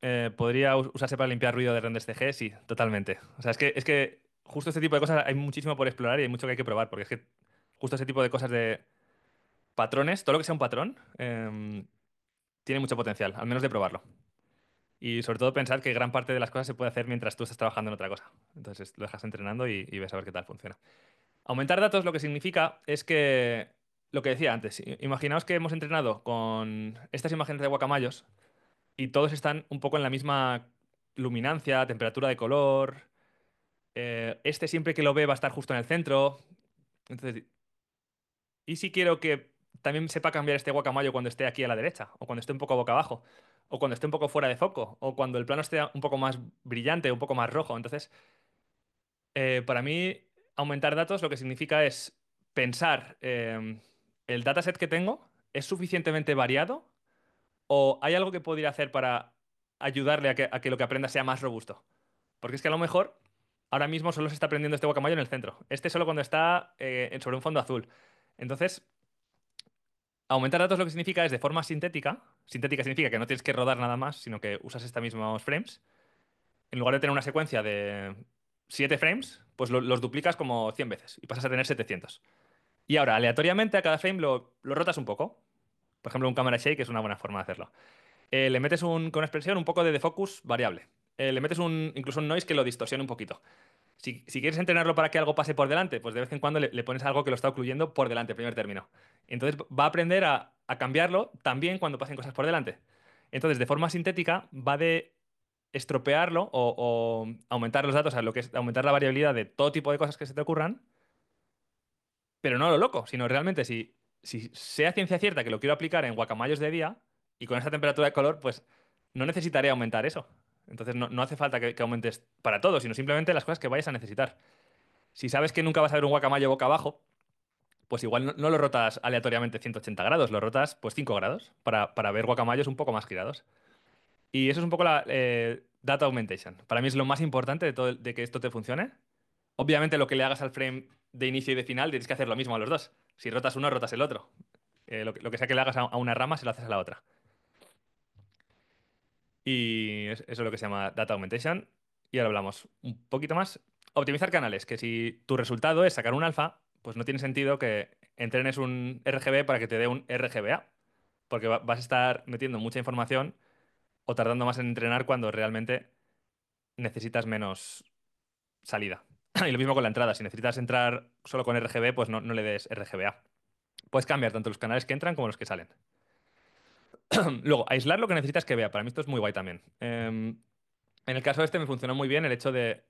Eh, ¿Podría usarse para limpiar ruido de renders CG? Sí, totalmente. O sea, es que, es que justo este tipo de cosas hay muchísimo por explorar y hay mucho que hay que probar, porque es que justo ese tipo de cosas de patrones, todo lo que sea un patrón, em, tiene mucho potencial, al menos de probarlo. Y sobre todo pensar que gran parte de las cosas se puede hacer mientras tú estás trabajando en otra cosa. Entonces lo dejas entrenando y, ves a ver qué tal funciona. Aumentar datos lo que significa es que, lo que decía antes, imaginaos que hemos entrenado con estas imágenes de guacamayos y todos están un poco en la misma luminancia, temperatura de color. Eh, este siempre que lo ve va a estar justo en el centro. Entonces, ¿y si quiero que también sepa cambiar este guacamayo cuando esté aquí a la derecha, o cuando esté un poco boca abajo, o cuando esté un poco fuera de foco, o cuando el plano esté un poco más brillante, un poco más rojo. Entonces, eh, para mí, aumentar datos lo que significa es pensar, em, ¿el dataset que tengo es suficientemente variado? ¿O hay algo que podría hacer para ayudarle a que, lo que aprenda sea más robusto? Porque es que a lo mejor ahora mismo solo se está aprendiendo este guacamayo en el centro. Este solo cuando está eh, sobre un fondo azul. Entonces, Aumentar datos lo que significa es de forma sintética. Sintética significa que no tienes que rodar nada más, sino que usas estos mismos frames. En lugar de tener una secuencia de 7 frames, pues los duplicas como 100 veces y pasas a tener 700. Y ahora, aleatoriamente, a cada frame lo, rotas un poco. Por ejemplo, un camera shake es una buena forma de hacerlo. Eh, le metes un, con una expresión un poco de defocus variable. Eh, le metes un, incluso un noise que lo distorsiona un poquito si, quieres entrenarlo para que algo pase por delante, pues de vez en cuando le, pones algo que lo está ocluyendo por delante, primer término. Entonces va a aprender a, cambiarlo también cuando pasen cosas por delante. Entonces, de forma sintética, va de estropearlo o, aumentar los datos, o sea, lo que es aumentar la variabilidad de todo tipo de cosas que se te ocurran, pero no a lo loco, sino realmente si, si sea ciencia cierta que lo quiero aplicar en guacamayos de día y con esa temperatura de color, pues no necesitaré aumentar eso. Entonces no, hace falta que, aumentes para todo, sino simplemente las cosas que vayas a necesitar. Si sabes que nunca vas a ver un guacamayo boca abajo, pues igual no, lo rotas aleatoriamente 180 grados, lo rotas pues 5 grados para, ver guacamayos un poco más girados. Y eso es un poco la eh, data augmentation. Para mí es lo más importante de, todo, de que esto te funcione. Obviamente lo que le hagas al frame de inicio y de final tienes que hacer lo mismo a los dos. Si rotas uno, rotas el otro. Eh, lo, que, sea que le hagas a, a una rama, se lo haces a la otra. Y eso es lo que se llama Data Augmentation. Y ahora hablamos un poquito más. Optimizar canales, que si tu resultado es sacar un alfa, pues no tiene sentido que entrenes un RGB para que te dé un RGBA, porque vas a estar metiendo mucha información o tardando más en entrenar cuando realmente necesitas menos salida. y lo mismo con la entrada, si necesitas entrar solo con RGB, pues no, no le des RGBA. Puedes cambiar tanto los canales que entran como los que salen. Luego, aislar lo que necesitas que vea. Para mí esto es muy guay también. Em, en el caso de este me funcionó muy bien el hecho de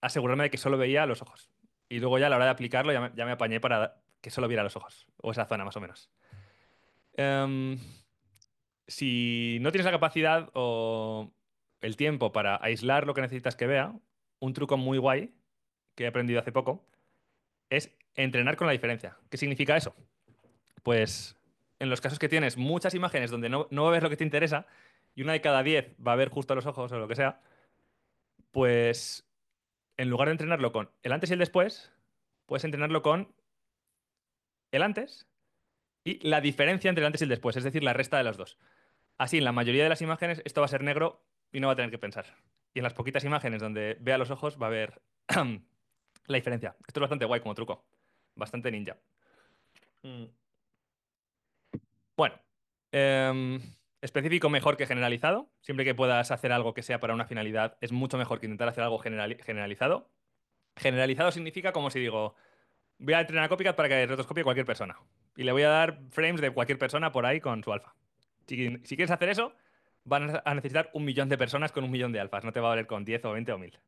asegurarme de que solo veía los ojos. Y luego ya a la hora de aplicarlo ya me, apañé para que solo viera los ojos, o esa zona más o menos. Em, si no tienes la capacidad o el tiempo para aislar lo que necesitas que vea, un truco muy guay que he aprendido hace poco es entrenar con la diferencia. ¿Qué significa eso? Pues en los casos que tienes muchas imágenes donde no, ves lo que te interesa y una de cada diez va a ver justo a los ojos o lo que sea, pues en lugar de entrenarlo con el antes y el después, puedes entrenarlo con el antes y la diferencia entre el antes y el después, es decir, la resta de las dos. Así, en la mayoría de las imágenes esto va a ser negro y no va a tener que pensar. Y en las poquitas imágenes donde vea los ojos va a ver la diferencia. Esto es bastante guay como truco, bastante ninja. Mm. Bueno, em, específico mejor que generalizado. Siempre que puedas hacer algo que sea para una finalidad, es mucho mejor que intentar hacer algo generalizado. Generalizado significa como si digo, voy a entrenar Copycat para que retroscopie a cualquier persona. Y le voy a dar frames de cualquier persona por ahí con su alfa. Si, quieres hacer eso, van a necesitar un millón de personas con un millón de alfas. No te va a valer con 10 o 20 o 1000.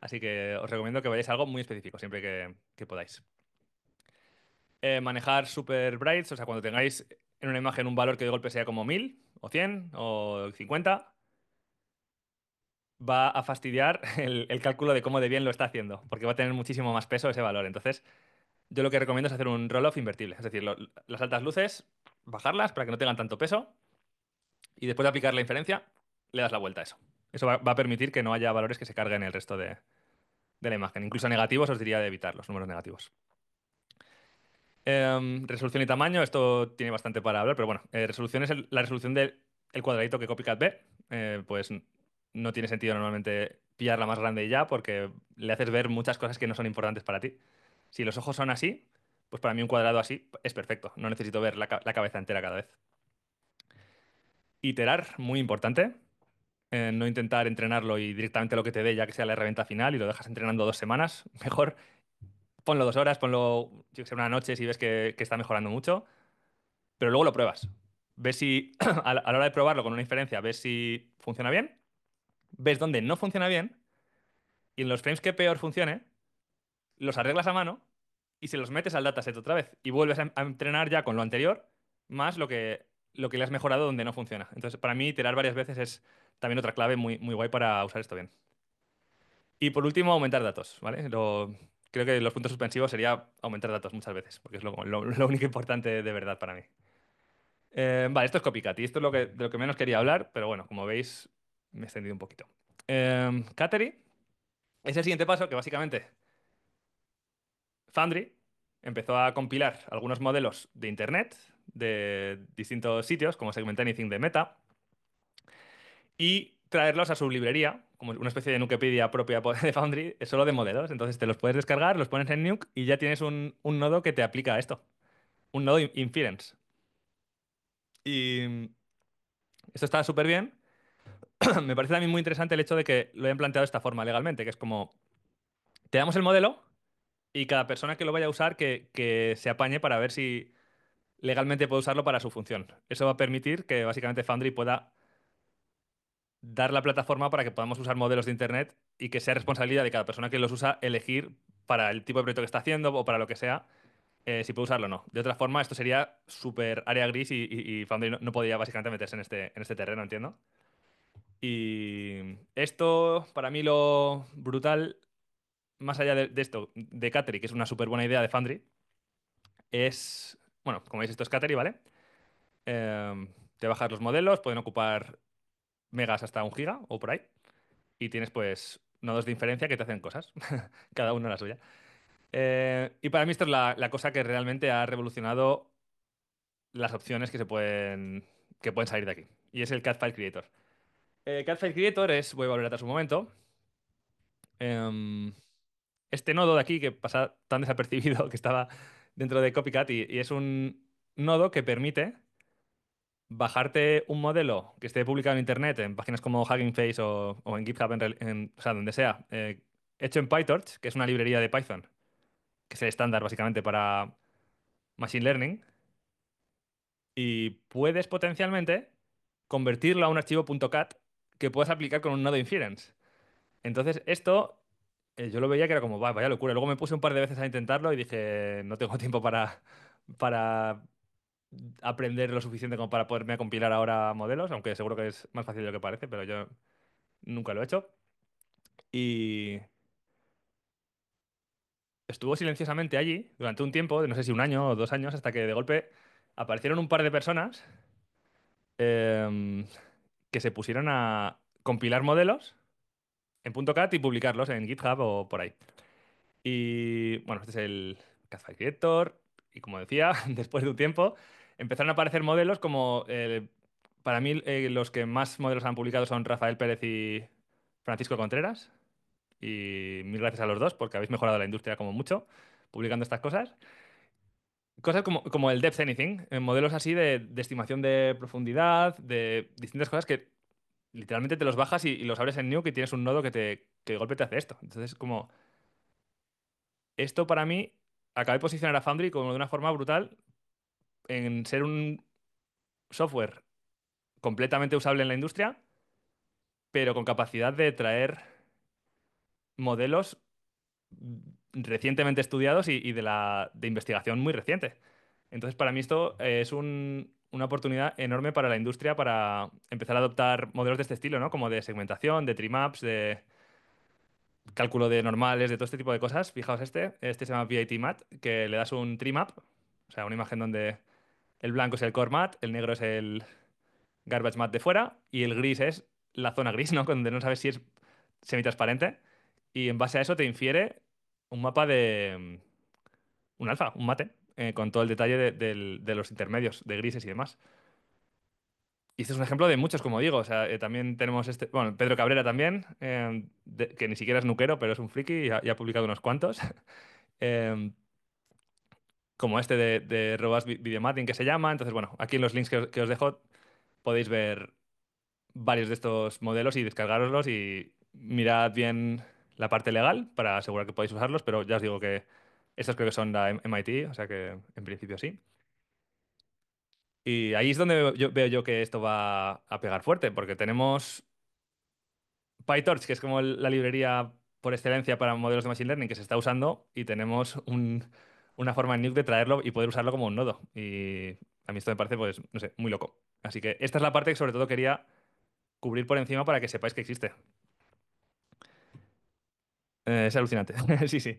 Así que os recomiendo que vayáis a algo muy específico siempre que, podáis. Eh, manejar super brights, o sea, cuando tengáis en una imagen un valor que de golpe sea como 1000 o 100 o 50, va a fastidiar el, cálculo de cómo de bien lo está haciendo, porque va a tener muchísimo más peso ese valor. Entonces, yo lo que recomiendo es hacer un roll-off invertible, es decir, las altas luces, bajarlas para que no tengan tanto peso y después de aplicar la inferencia, le das la vuelta a eso. Eso va, a permitir que no haya valores que se carguen el resto de, de la imagen. Incluso negativos os diría de evitar los números negativos. Em, resolución y tamaño, esto tiene bastante para hablar, pero bueno, eh, resolución es la resolución del cuadradito que CopyCat ve, eh, pues no tiene sentido normalmente pillar la más grande y ya, porque le haces ver muchas cosas que no son importantes para ti. Si los ojos son así, pues para mí un cuadrado así es perfecto, no necesito ver la, cabeza entera cada vez. Iterar, muy importante. Eh, no intentar entrenarlo y directamente lo que te dé ya que sea la reventa final y lo dejas entrenando dos semanas, mejor ponlo dos horas, ponlo yo sé, una noche si ves que, está mejorando mucho, pero luego lo pruebas. Ves si, a la, hora de probarlo con una inferencia, ves si funciona bien, ves dónde no funciona bien, y en los frames que peor funcione, los arreglas a mano y se los metes al dataset otra vez y vuelves a, entrenar ya con lo anterior más lo que, lo que le has mejorado donde no funciona. Entonces, para mí, iterar varias veces es también otra clave muy, muy guay para usar esto bien. Y por último, aumentar datos, ¿vale? Lo, creo que los puntos suspensivos sería aumentar datos muchas veces, porque es lo, único importante de verdad para mí. Eh, vale, esto es copycat y esto es lo que, de lo que menos quería hablar, pero bueno, como veis, me he extendido un poquito. Eh, em, Catery es el siguiente paso que básicamente Foundry empezó a compilar algunos modelos de Internet de distintos sitios, como Segment Anything de Meta, y traerlos a su librería una especie de Nukepedia propia de Foundry, es solo de modelos. Entonces te los puedes descargar, los pones en Nuke y ya tienes un, nodo que te aplica a esto. Un nodo inference. Y esto está súper bien. Me parece también muy interesante el hecho de que lo hayan planteado de esta forma legalmente, que es como, te damos el modelo y cada persona que lo vaya a usar que se apañe para ver si legalmente puede usarlo para su función. Eso va a permitir que básicamente Foundry pueda dar la plataforma para que podamos usar modelos de Internet y que sea responsabilidad de cada persona que los usa elegir para el tipo de proyecto que está haciendo o para lo que sea, eh, si puede usarlo o no. De otra forma, esto sería súper área gris y, y, Foundry no, podía básicamente meterse en este, en este terreno, entiendo. Y esto, para mí lo brutal, más allá de, esto, de Catery, que es una súper buena idea de Foundry, es, bueno, como veis, esto es Catery, ¿vale? Eh, te los modelos, pueden ocupar megas hasta un giga o por ahí. Y tienes pues nodos de inferencia que te hacen cosas, cada uno la suya. Eh, y para mí esto es la, cosa que realmente ha revolucionado las opciones que se pueden, que pueden salir de aquí. Y es el Catfile Creator. Eh, Catfile Creator es, voy a volver atrás un momento. Em, este nodo de aquí que pasa tan desapercibido que estaba dentro de Copycat y es un nodo que permite bajarte un modelo que esté publicado en internet, en páginas como Hugging Face o, en GitHub, o sea, donde sea, eh, hecho en PyTorch, que es una librería de Python, que es el estándar básicamente para Machine Learning, y puedes potencialmente convertirlo a un archivo .cat que puedas aplicar con un nodo inference. Entonces, esto eh, yo lo veía que era como, vaya, vaya locura. Luego me puse un par de veces a intentarlo y dije, no tengo tiempo para, para aprender lo suficiente como para poderme compilar ahora modelos, aunque seguro que es más fácil de lo que parece, pero yo nunca lo he hecho. Y estuvo silenciosamente allí durante un tiempo, no sé si un año o dos años, hasta que de golpe aparecieron un par de personas em, que se pusieron a compilar modelos en .cat y publicarlos en GitHub o por ahí. Y bueno, este es el Caza Director... Y como decía, después de un tiempo, empezaron a aparecer modelos como, eh, para mí, eh, los que más modelos han publicado son Rafael Pérez y Francisco Contreras. Y mil gracias a los dos porque habéis mejorado la industria como mucho publicando estas cosas. Cosas como, el Depth Anything, eh, modelos así de, estimación de profundidad, de distintas cosas que literalmente te los bajas y, los abres en Nuke y tienes un nodo que, te, que de golpe te hace esto. Entonces, como esto para mí acabé de posicionar a Foundry como de una forma brutal en ser un software completamente usable en la industria, pero con capacidad de traer modelos recientemente estudiados y, de, la, de investigación muy reciente. Entonces, para mí esto eh, es una oportunidad enorme para la industria para empezar a adoptar modelos de este estilo, ¿no? Como de segmentación, de trimaps, de cálculo de normales, de todo este tipo de cosas. Fijaos este, este se llama VIT Mat, que le das un trimap, o sea, una imagen donde el blanco es el core mat, el negro es el garbage mat de fuera y el gris es la zona gris, ¿no? Donde no sabes si es semitransparente. Y en base a eso te infiere un mapa de mm, un alfa, un mate, eh, con todo el detalle de, los intermedios, de grises y demás. Y este es un ejemplo de muchos, como digo. O eh, también tenemos este, bueno, Pedro Cabrera también, eh, que ni siquiera es nuquero, pero es un friki y ha publicado unos cuantos. como este de, de Robust que se llama. Entonces, bueno, aquí en los links que, os, dejo podéis ver varios de estos modelos y descargaroslos y mirad bien la parte legal para asegurar que podéis usarlos, pero ya os digo que estos creo que son de MIT, o sea que en principio sí. Y ahí es donde yo, veo yo que esto va a pegar fuerte, porque tenemos PyTorch, que es como la librería por excelencia para modelos de Machine Learning que se está usando, y tenemos un, una forma en Nuke de traerlo y poder usarlo como un nodo. Y a mí esto me parece, pues, no sé, muy loco. Así que esta es la parte que sobre todo quería cubrir por encima para que sepáis que existe. Eh, es alucinante, sí, sí.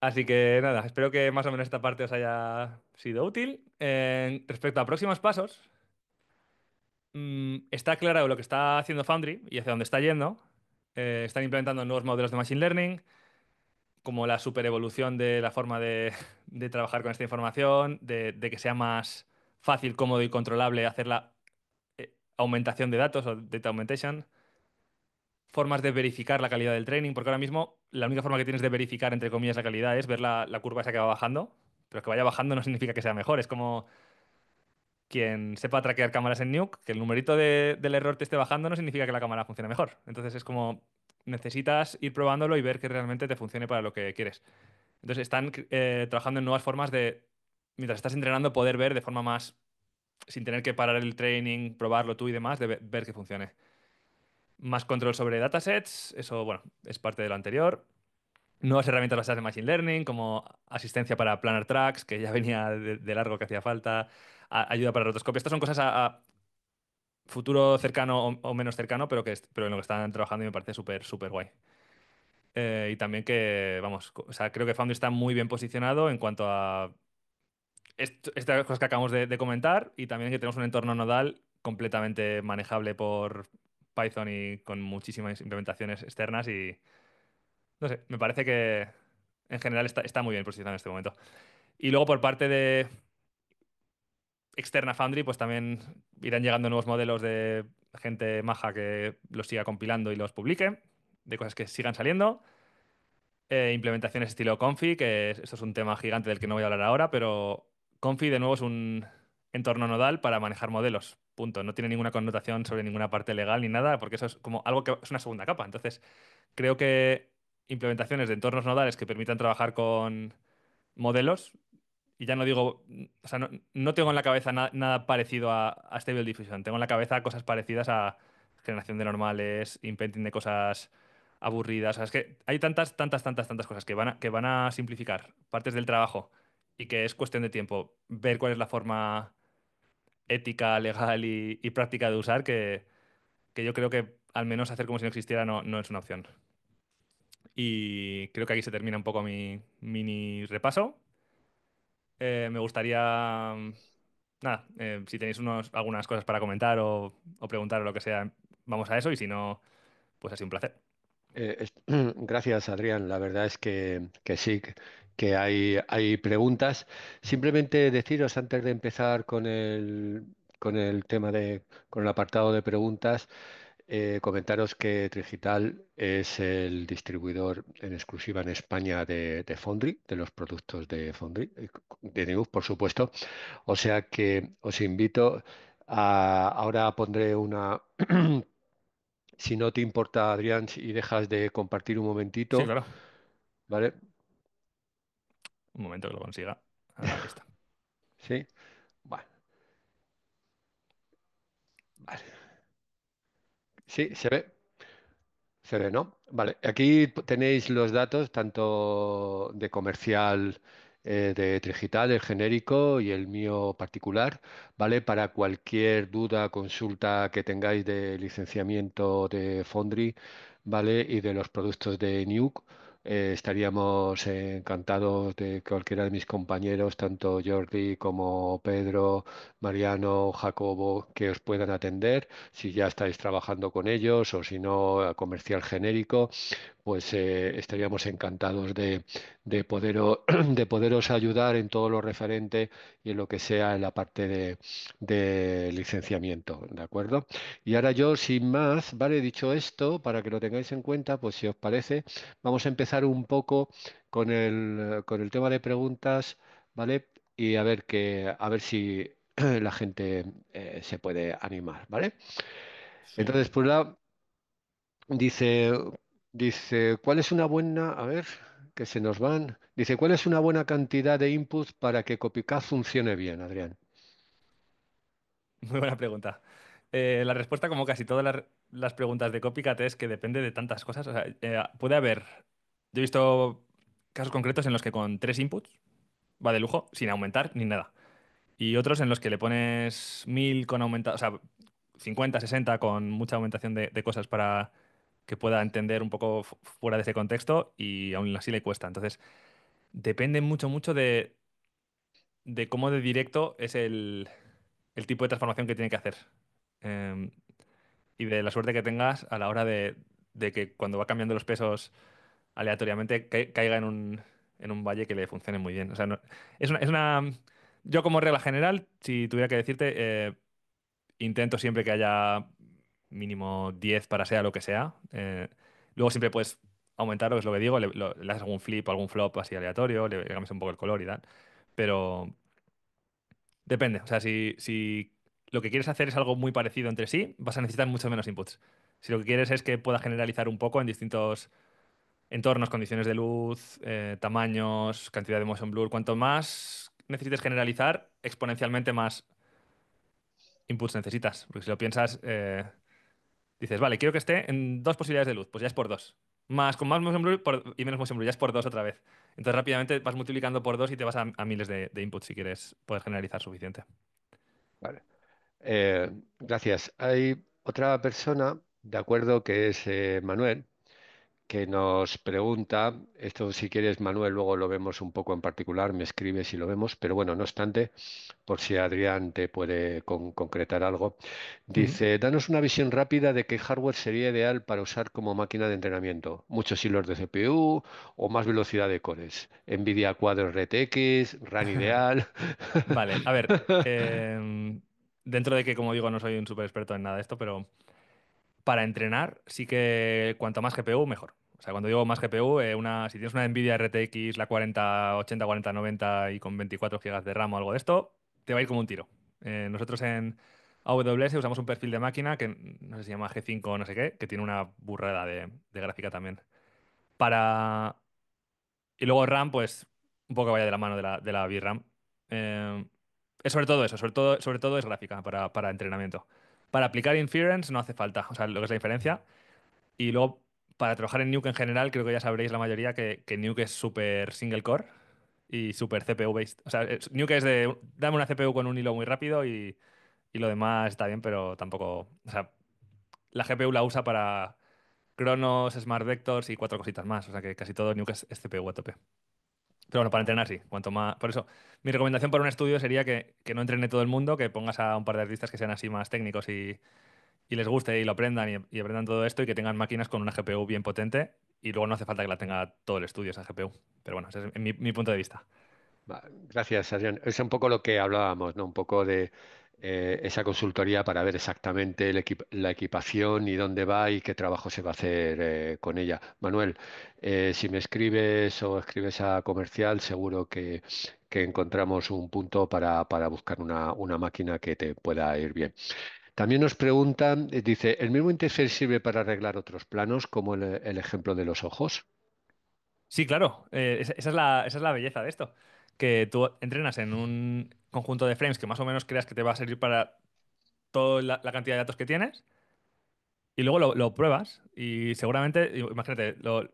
Así que nada, espero que más o menos esta parte os haya sido útil. Eh, respecto a próximos pasos, mm, está aclarado lo que está haciendo Foundry y hacia dónde está yendo. Eh, están implementando nuevos modelos de Machine Learning, como la super evolución de la forma de, trabajar con esta información, de, que sea más fácil, cómodo y controlable hacer la eh, aumentación de datos o data augmentation, formas de verificar la calidad del training, porque ahora mismo la única forma que tienes de verificar, entre comillas, la calidad es ver la, curva esa que va bajando, pero que vaya bajando no significa que sea mejor, es como quien sepa traquear cámaras en Nuke, que el numerito del error te esté bajando no significa que la cámara funcione mejor. Entonces es como necesitas ir probándolo y ver que realmente te funcione para lo que quieres. Entonces están eh, trabajando en nuevas formas de, mientras estás entrenando, poder ver de forma más, sin tener que parar el training, probarlo tú y demás, de ver que funcione. Más control sobre datasets, eso bueno, es parte de lo anterior. Nuevas herramientas basadas en Machine Learning, como asistencia para planar tracks, que ya venía de, largo que hacía falta, ayuda para rotoscopia. Estas son cosas a futuro cercano o, menos cercano, pero, que, pero en lo que están trabajando y me parece súper, súper guay. Eh, y también que, vamos, sea, creo que Foundry está muy bien posicionado en cuanto a estas cosas que acabamos de, comentar y también que tenemos un entorno nodal completamente manejable por Python y con muchísimas implementaciones externas y, no sé, me parece que en general está, está muy bien posicionado en este momento. Y luego por parte de, externa Foundry, pues también irán llegando nuevos modelos de gente maja que los siga compilando y los publique, de cosas que sigan saliendo. Eh, implementaciones estilo Confi, que esto es un tema gigante del que no voy a hablar ahora, pero Confi de nuevo es un entorno nodal para manejar modelos. Punto. No tiene ninguna connotación sobre ninguna parte legal ni nada, porque eso es como algo que es una segunda capa. Entonces, creo que implementaciones de entornos nodales que permitan trabajar con modelos y ya no digo, o sea, no, tengo en la cabeza nada parecido a, Stable Diffusion, tengo en la cabeza cosas parecidas a generación de normales, inventing de cosas aburridas, o sea, es que hay tantas, tantas, tantas, tantas cosas que van a, que van a simplificar partes del trabajo y que es cuestión de tiempo ver cuál es la forma ética, legal y, práctica de usar que, yo creo que al menos hacer como si no existiera no, no es una opción. Y creo que aquí se termina un poco mi mini repaso eh, me gustaría, nada, eh, si tenéis algunas cosas para comentar o, preguntar o lo que sea, vamos a eso y si no, pues ha sido un placer. Eh, gracias, Adrián. La verdad es que, sí, que hay, hay preguntas. Simplemente deciros antes de empezar con el, con el tema de, con el apartado de preguntas, eh, comentaros que Trigital es el distribuidor en exclusiva en España de, de de los productos de Foundry, eh, de News, por supuesto. O sea que os invito a. Ahora pondré una. si no te importa, Adrián, y dejas de compartir un momentito. Sí, claro. ¿Vale? Un momento que lo consiga. está. sí. Vale. Vale. Sí, se ve. Se ve, ¿no? Vale, aquí tenéis los datos tanto de comercial eh, de Trigital, el genérico y el mío particular, ¿vale? Para cualquier duda, consulta que tengáis de licenciamiento de Fondry, ¿vale? Y de los productos de Nuke. Eh, estaríamos encantados de cualquiera de mis compañeros, tanto Jordi como Pedro, Mariano, Jacobo, que os puedan atender, si ya estáis trabajando con ellos o si no, a comercial genérico, pues eh, estaríamos encantados de, de, poderos, de, poderos ayudar en todo lo referente y en lo que sea en la parte de, licenciamiento, ¿de acuerdo? Y ahora yo, sin más, vale, dicho esto, para que lo tengáis en cuenta, pues si os parece, vamos a empezar un poco con el, tema de preguntas, ¿vale? Y a ver, a ver si la gente eh, se puede animar, ¿vale? Entonces, por la dice, Dice, ¿cuál es una buena, a ver, que se nos van? Dice, ¿cuál es una buena cantidad de inputs para que CopyCat funcione bien, Adrián? Muy buena pregunta. Eh, la respuesta, como casi todas las, preguntas de Copycat, es que depende de tantas cosas. O sea, eh, puede haber. Yo he visto casos concretos en los que con tres inputs va de lujo, sin aumentar ni nada. Y otros en los que le pones mil con aumenta... o sea, 50, 60 con mucha aumentación de cosas para que pueda entender un poco fuera de ese contexto y aún así le cuesta. Entonces, depende mucho, mucho de, cómo de directo es el, tipo de transformación que tiene que hacer. Em, y de la suerte que tengas a la hora de, que cuando va cambiando los pesos aleatoriamente caiga en un, valle que le funcione muy bien. O sea, es, una, Yo como regla general, si tuviera que decirte, eh, intento siempre que haya mínimo 10 para sea lo que sea. Eh, luego siempre puedes aumentarlo, es lo que digo, le, haces algún flip, o algún flop así aleatorio, le, cambias un poco el color y tal. Pero depende, o sea, si, lo que quieres hacer es algo muy parecido entre sí, vas a necesitar mucho menos inputs. Si lo que quieres es que pueda generalizar un poco en distintos entornos, condiciones de luz, eh, tamaños, cantidad de motion blur, cuanto más necesites generalizar, exponencialmente más inputs necesitas. Porque si lo piensas, eh, Dices, vale, quiero que esté en dos posibilidades de luz, pues ya es por dos. Más con más motion y menos motion ya es por dos otra vez. Entonces rápidamente vas multiplicando por dos y te vas a, miles de, inputs si quieres poder generalizar suficiente. Vale. Eh, gracias. Hay otra persona, de acuerdo, que es eh, Manuel, que nos pregunta, esto si quieres Manuel, luego lo vemos un poco en particular, me escribes si lo vemos, pero bueno, no obstante, por si Adrián te puede concretar algo, dice, danos una visión rápida de qué hardware sería ideal para usar como máquina de entrenamiento, muchos hilos de CPU o más velocidad de cores, Nvidia Quadro RTX, ran ideal. vale, a ver, em, dentro de que como digo no soy un super experto en nada de esto, pero para entrenar, sí que cuanto más GPU, mejor. O sea, cuando digo más GPU, eh, si tienes una Nvidia RTX, la 4080, 4090 y con 24 GB de RAM o algo de esto, te va a ir como un tiro. Eh, nosotros en AWS usamos un perfil de máquina que no sé si se llama G5 o no sé qué, que tiene una burrada de, gráfica también. Para. Y luego RAM, pues un poco vaya de la mano de la, de VRAM. Eh, es sobre todo eso, sobre todo, sobre todo es gráfica para entrenamiento. Para aplicar inference no hace falta, o sea, lo que es la inferencia, Y luego, para trabajar en Nuke en general, creo que ya sabréis la mayoría que, Nuke es súper single core y súper CPU-based. O sea, Nuke es de, dame una CPU con un hilo muy rápido y, lo demás está bien, pero tampoco, o sea, la GPU la usa para Cronos, Smart Vectors y cuatro cositas más. O sea que casi todo Nuke es, es CPU a tope. Pero bueno, para entrenar sí, cuanto más... Por eso, mi recomendación para un estudio sería que, no entrene todo el mundo, que pongas a un par de artistas que sean así más técnicos y, les guste y lo aprendan y, aprendan todo esto y que tengan máquinas con una GPU bien potente y luego no hace falta que la tenga todo el estudio esa GPU. Pero bueno, ese es mi, mi punto de vista. Gracias, Adrián. Es un poco lo que hablábamos, ¿no? Un poco de eh, esa consultoría para ver exactamente la equipación y dónde va y qué trabajo se va a hacer eh, con ella. Manuel, eh, si me escribes o escribes a comercial, seguro que, encontramos un punto para, buscar una, máquina que te pueda ir bien. También nos preguntan, dice, ¿el mismo interfaz sirve para arreglar otros planos, como el, ejemplo de los ojos? Sí, claro, esa es la belleza de esto que tú entrenas en un conjunto de frames que más o menos creas que te va a servir para toda la, cantidad de datos que tienes. Y luego lo, pruebas y seguramente, imagínate, lo,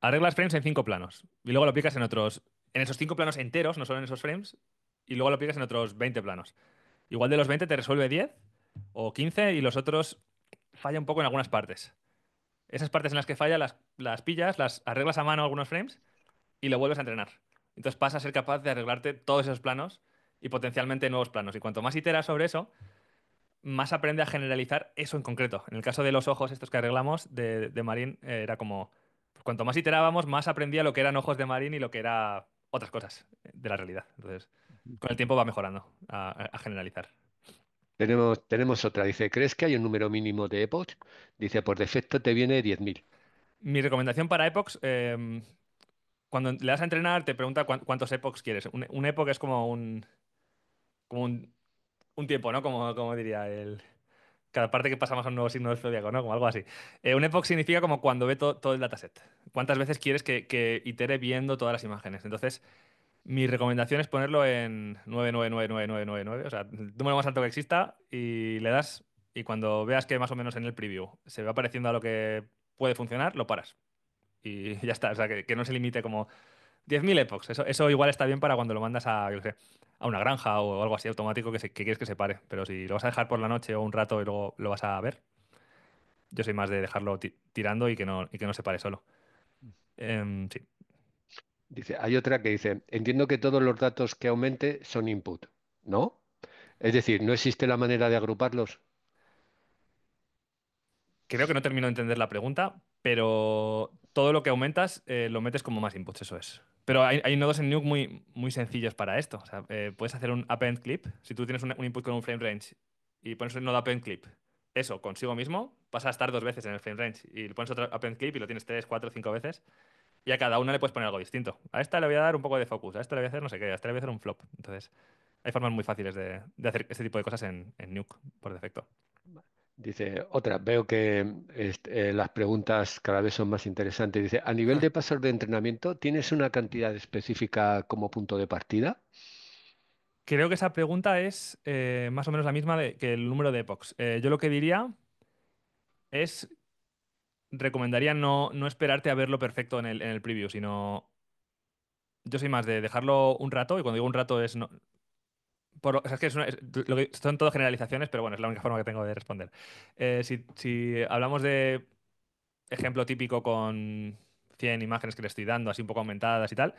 arreglas frames en cinco planos y luego lo aplicas en otros, en esos cinco planos enteros, no solo en esos frames, y luego lo aplicas en otros 20 planos. Igual de los 20 te resuelve 10 o 15 y los otros falla un poco en algunas partes. Esas partes en las que falla las, pillas, las arreglas a mano algunos frames y lo vuelves a entrenar. Entonces pasa a ser capaz de arreglarte todos esos planos y potencialmente nuevos planos. Y cuanto más iteras sobre eso, más aprende a generalizar eso en concreto. En el caso de los ojos, estos que arreglamos de, de Marín, eh, era como, cuanto más iterábamos, más aprendía lo que eran ojos de Marín y lo que eran otras cosas de la realidad. Entonces, con el tiempo va mejorando a, generalizar. Tenemos, tenemos, otra, dice, ¿crees que hay un número mínimo de epochs? Dice, por defecto te viene 10.000. Mi recomendación para epochs, em, cuando le das a entrenar, te pregunta cuántos epochs quieres. Un, un epoch es como un, como un, un tiempo, ¿no? Como, como diría el, cada parte que pasamos a un nuevo signo del zodiaco, ¿no? Como algo así. Eh, un epoch significa como cuando ve todo el dataset. ¿Cuántas veces quieres que, que, itere viendo todas las imágenes? Entonces, mi recomendación es ponerlo en 9999999, o sea, el número más alto que exista y le das y cuando veas que más o menos en el preview se va apareciendo a lo que puede funcionar, lo paras. Y ya está, o sea, que no se limite como 10.000 epochs. Eso, igual está bien para cuando lo mandas a, una granja o algo así automático que, quieres que se pare. Pero si lo vas a dejar por la noche o un rato y luego lo vas a ver, yo soy más de dejarlo tirando y que, no, y que no se pare solo. Em, dice, hay otra que dice, entiendo que todos los datos que aumente son input, ¿no? Es decir, ¿no existe la manera de agruparlos? Creo que no termino de entender la pregunta, pero todo lo que aumentas eh, lo metes como más inputs, eso es. Pero hay, nodos en Nuke muy, muy sencillos para esto. Eh, puedes hacer un append clip. Si tú tienes un, input con un frame range y pones un nodo append clip, eso consigo mismo pasa a estar dos veces en el frame range. Y le pones otro append clip y lo tienes tres, cuatro, cinco veces. Y a cada una le puedes poner algo distinto. A esta le voy a dar un poco de focus, a esta le voy a hacer no sé qué, a esta le voy a hacer un flop. Entonces, hay formas muy fáciles de, hacer este tipo de cosas en, Nuke por defecto. Vale. Dice, otra, veo que mm, eh, las preguntas cada vez son más interesantes. Dice, a nivel de pasos de entrenamiento, ¿tienes una cantidad específica como punto de partida? Creo que esa pregunta es eh, más o menos la misma de, que el número de epochs. yo lo que diría es, recomendaría no, esperarte a verlo perfecto en el, en el preview, sino yo soy más de dejarlo un rato, y cuando digo un rato es no, es que es lo que, son todas generalizaciones, pero bueno, es la única forma que tengo de responder. Eh, si, si, hablamos de ejemplo típico con 100 imágenes que le estoy dando, así un poco aumentadas y tal,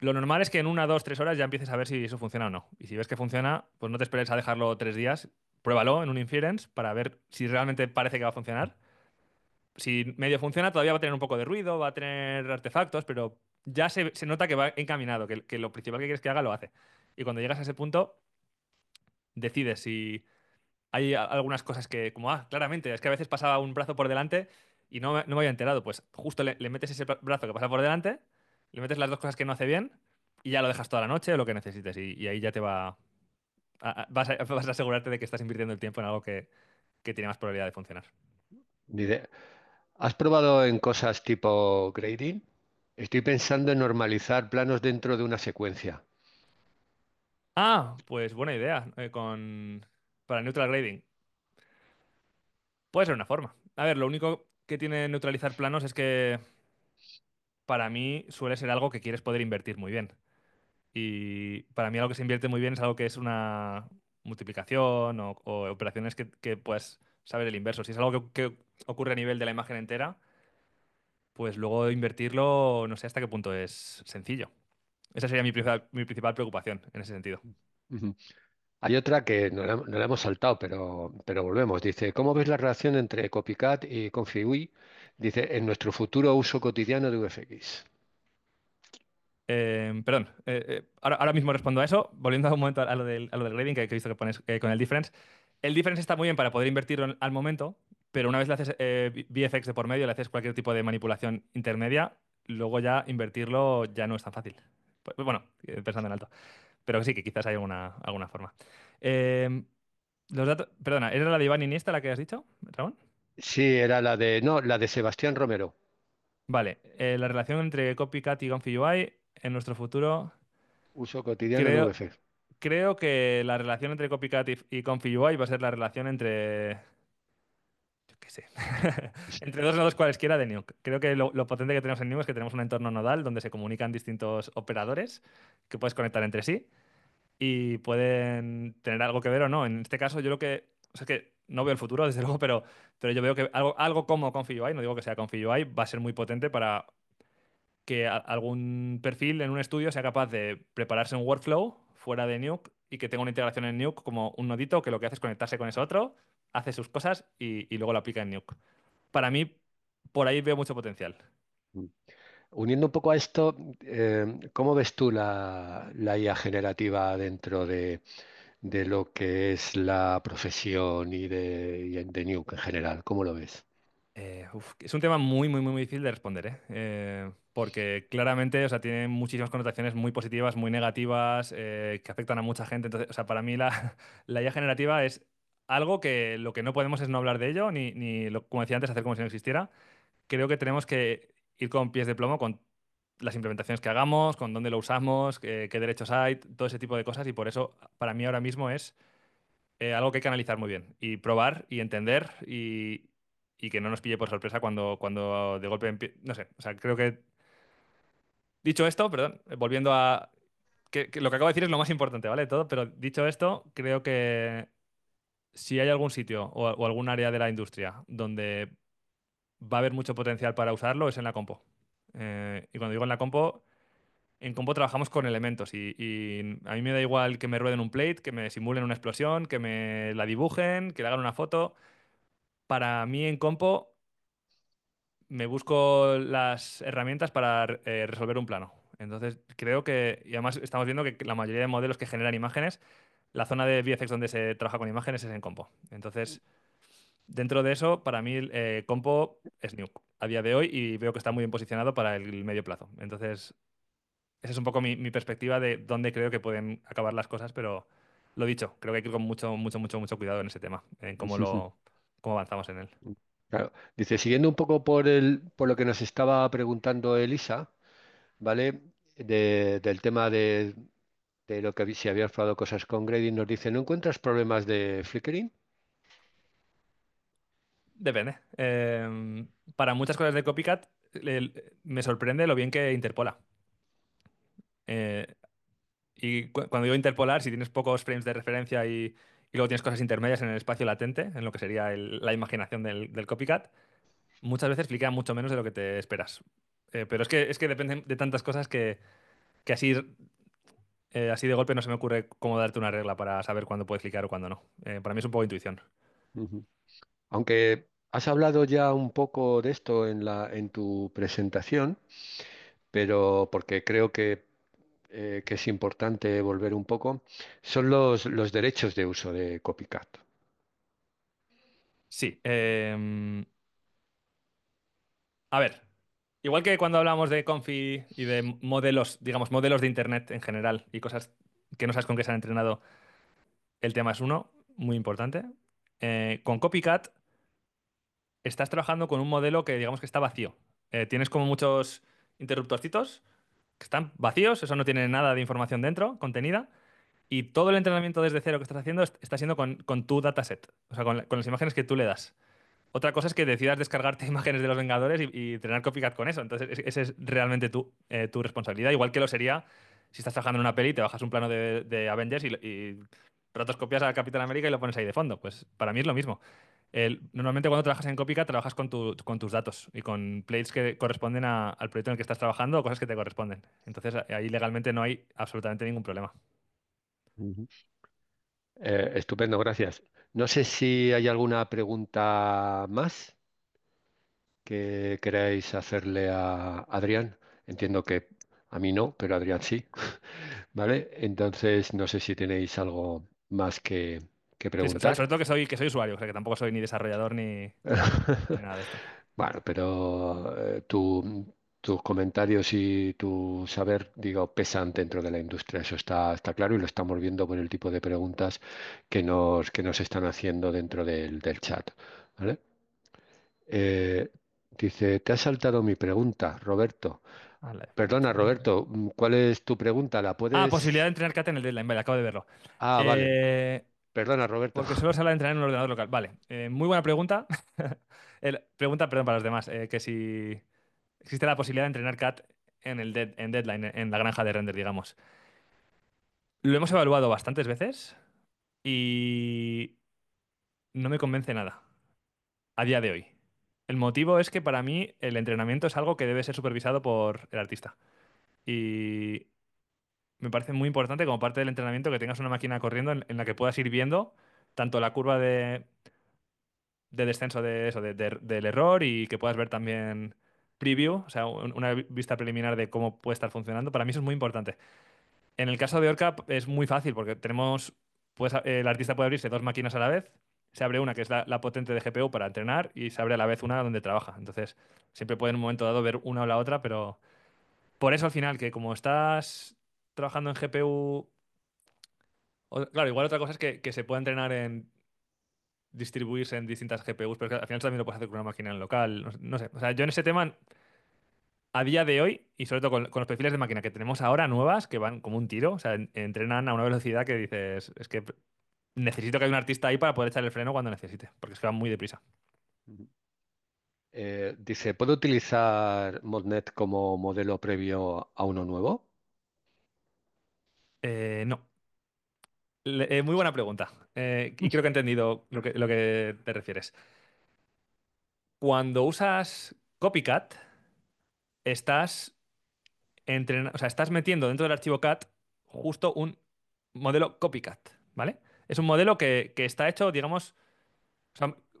lo normal es que en una, dos, tres horas ya empieces a ver si eso funciona o no. Y si ves que funciona, pues no te esperes a dejarlo tres días, pruébalo en un inference para ver si realmente parece que va a funcionar. Si medio funciona, todavía va a tener un poco de ruido, va a tener artefactos, pero ya se, se nota que va encaminado, que, que lo principal que quieres que haga lo hace. Y cuando llegas a ese punto, decides si hay algunas cosas que, como, ah, claramente, es que a veces pasaba un brazo por delante y no me, había enterado. Pues justo le, metes ese brazo que pasa por delante, le metes las dos cosas que no hace bien y ya lo dejas toda la noche o lo que necesites. Y, ahí ya te va. vas, a, asegurarte de que estás invirtiendo el tiempo en algo que, tiene más probabilidad de funcionar. ¿has probado en cosas tipo grading? Estoy pensando en normalizar planos dentro de una secuencia. Ah, pues buena idea. Eh, con... Para neutral grading. Puede ser una forma. A ver, lo único que tiene neutralizar planos es que para mí suele ser algo que quieres poder invertir muy bien. Y para mí algo que se invierte muy bien es algo que es una multiplicación o, operaciones que, que saber el inverso. Si es algo que ocurre a nivel de la imagen entera, pues luego invertirlo no sé hasta qué punto es sencillo. Esa sería mi, principal preocupación en ese sentido. Hay otra que no la, hemos saltado, pero, volvemos. Dice, ¿cómo ves la relación entre Copycat y configui Dice, en nuestro futuro uso cotidiano de VFX? Eh, perdón, eh, eh, ahora, mismo respondo a eso. Volviendo un momento a lo del, a grading que, he visto que pones con el difference. El difference está muy bien para poder invertirlo al momento, pero una vez le haces VFX de por medio, le haces cualquier tipo de manipulación intermedia, luego ya invertirlo ya no es tan fácil. Pues, bueno, eh, pensando en alto. Pero sí, que quizás hay alguna, alguna forma. Em, los datos, perdona, ¿era la de Iván Iniesta la que has dicho, Ramón? Sí, era la de, no, la de Sebastián Romero. Vale, eh, la relación entre Copycat y Gonfi UI en nuestro futuro. Uso cotidiano creo, de UF. Creo que la relación entre Copycat y, y UI va a ser la relación entre yo qué sé, entre dos nodos cualesquiera de Nuke. Creo que lo, potente que tenemos en Nuke es que tenemos un entorno nodal donde se comunican distintos operadores que puedes conectar entre sí y pueden tener algo que ver o no. En este caso, yo lo que. O sea, que no veo el futuro, desde luego, pero, pero yo veo que algo, algo como ConfiUI, no digo que sea ConfiUI, va a ser muy potente para que algún perfil en un estudio sea capaz de prepararse un workflow fuera de Nuke y que tenga una integración en Nuke como un nodito que lo que hace es conectarse con ese otro, hace sus cosas y, luego lo aplica en Nuke. Para mí, por ahí veo mucho potencial. Mm. Uniendo un poco a esto, eh, ¿cómo ves tú la, IA generativa dentro de, lo que es la profesión y de, Nuke en general? ¿Cómo lo ves? Eh, es un tema muy, muy, muy difícil de responder, ¿eh? porque claramente, o sea, tiene muchísimas connotaciones muy positivas, muy negativas, que afectan a mucha gente. Entonces, sea, para mí la IA generativa es algo que lo que no podemos es no hablar de ello, ni, como decía antes, hacer como si no existiera. Creo que tenemos que ir con pies de plomo con las implementaciones que hagamos, con dónde lo usamos, eh, qué, derechos hay, todo ese tipo de cosas. Y por eso, para mí ahora mismo es eh, algo que hay que analizar muy bien y probar y entender y, que no nos pille por sorpresa cuando, cuando de golpe... No sé, o sea, creo que... Dicho esto, perdón, volviendo a... que lo que acabo de decir es lo más importante, ¿vale? Todo, pero dicho esto, creo que si hay algún sitio o, algún área de la industria donde va a haber mucho potencial para usarlo, es en la compo. Eh, y cuando digo en la compo, en compo trabajamos con elementos y, a mí me da igual que me rueden un plate, que me simulen una explosión, que me la dibujen, que le hagan una foto. Para mí en compo me busco las herramientas para eh, resolver un plano. Entonces creo que, y además estamos viendo que la mayoría de modelos que generan imágenes la zona de VFX donde se trabaja con imágenes es en Compo. Entonces, dentro de eso, para mí eh, Compo es new a día de hoy y veo que está muy bien posicionado para el medio plazo. Entonces, esa es un poco mi, perspectiva de dónde creo que pueden acabar las cosas, pero lo dicho, creo que hay que ir con mucho, mucho, mucho, mucho cuidado en ese tema, en cómo, lo, cómo avanzamos en él. Dice, siguiendo un poco por, el, por lo que nos estaba preguntando Elisa, ¿vale? del tema de, de lo que si habías probado cosas con Grading, nos dice, ¿no encuentras problemas de flickering? Depende. Eh, para muchas cosas de copycat me sorprende lo bien que interpola. Eh, y cuando digo interpolar, si tienes pocos frames de referencia y, luego tienes cosas intermedias en el espacio latente, en lo que sería la imaginación del, copycat, muchas veces fliquea mucho menos de lo que te esperas. Eh, pero es que, es que depende de tantas cosas que, que así eh, así de golpe no se me ocurre cómo darte una regla para saber cuándo puedes clicar o cuándo no. Eh, para mí es un poco intuición. Aunque has hablado ya un poco de esto en, la, en tu presentación, pero porque creo que, eh, es importante volver un poco, son los, los derechos de uso de Copycat. Sí. Em, a ver, Igual que cuando hablamos de Confi y de modelos, digamos, modelos de Internet en general y cosas que no sabes con qué se han entrenado, el tema es uno, muy importante. Eh, con Copycat estás trabajando con un modelo que digamos que está vacío. Eh, tienes como muchos interruptorcitos que están vacíos, eso no tiene nada de información dentro, contenida, y todo el entrenamiento desde cero que estás haciendo está siendo con, tu dataset, o sea, con las imágenes que tú le das. Otra cosa es que decidas descargarte imágenes de los Vengadores y, tener entrenar copycat con eso. Entonces, esa es realmente eh, tu, responsabilidad. Igual que lo sería si estás trabajando en una peli, te bajas un plano de, Avengers y, y rotoscopias a Capitán América y lo pones ahí de fondo. Pues para mí es lo mismo. normalmente cuando trabajas en Copycat, trabajas con, tus datos y con plates que corresponden al proyecto en el que estás trabajando o cosas que te corresponden. Entonces ahí legalmente no hay absolutamente ningún problema. Eh, estupendo, gracias. No sé si hay alguna pregunta más que queráis hacerle a Adrián. Entiendo que a mí no, pero a Adrián sí. ¿Vale? Entonces, no sé si tenéis algo más que, que preguntar. Sobre todo que soy, que soy usuario, o sea, que tampoco soy ni desarrollador ni, nada de esto. Bueno, pero eh, tú tus comentarios y tu saber, digo, pesan dentro de la industria. Eso está, está claro y lo estamos viendo por el tipo de preguntas que nos, que nos están haciendo dentro del, chat. Eh, dice, te ha saltado mi pregunta, Roberto. Perdona, Roberto, ¿cuál es tu pregunta? ¿La Ah, posibilidad de entrenar CAT en el deadline, vale, acabo de verlo. Ah, vale. Eh, Perdona, Roberto. Porque solo se habla de entrenar en un ordenador local. Vale, eh, muy buena pregunta. Pregunta, perdón, para los demás, que si existe la posibilidad de entrenar cat en, el en deadline, en la granja de render, digamos. Lo hemos evaluado bastantes veces y no me convence nada a día de hoy. El motivo es que para mí el entrenamiento es algo que debe ser supervisado por el artista. Y me parece muy importante como parte del entrenamiento que tengas una máquina corriendo en, la que puedas ir viendo tanto la curva de, de descenso de eso, del error y que puedas ver también preview, o sea, una vista preliminar de cómo puede estar funcionando, para mí eso es muy importante. En el caso de Orca es muy fácil porque tenemos, pues, el artista puede abrirse dos máquinas a la vez, se abre una que es la, potente de GPU para entrenar y se abre a la vez una donde trabaja. Entonces, siempre puede en un momento dado ver una o la otra, pero por eso al final, que como estás trabajando en GPU, claro, igual otra cosa es que, que se pueda entrenar en distribuirse en distintas GPUs, pero al final también lo puedes hacer con una máquina en local. No, sé. O sea, yo en ese tema, a día de hoy, y sobre todo con, los perfiles de máquina que tenemos ahora nuevas, que van como un tiro, o sea, entrenan a una velocidad que dices, es que necesito que haya un artista ahí para poder echar el freno cuando necesite, porque es que van muy deprisa. Eh, dice, ¿puedo utilizar Modnet como modelo previo a uno nuevo? Eh, no. Eh, muy buena pregunta. Eh, y creo que he entendido lo que, lo que te refieres. Cuando usas copycat, estás, o sea, estás metiendo dentro del archivo cat justo un modelo copycat, ¿vale? Es un modelo que, está hecho, digamos,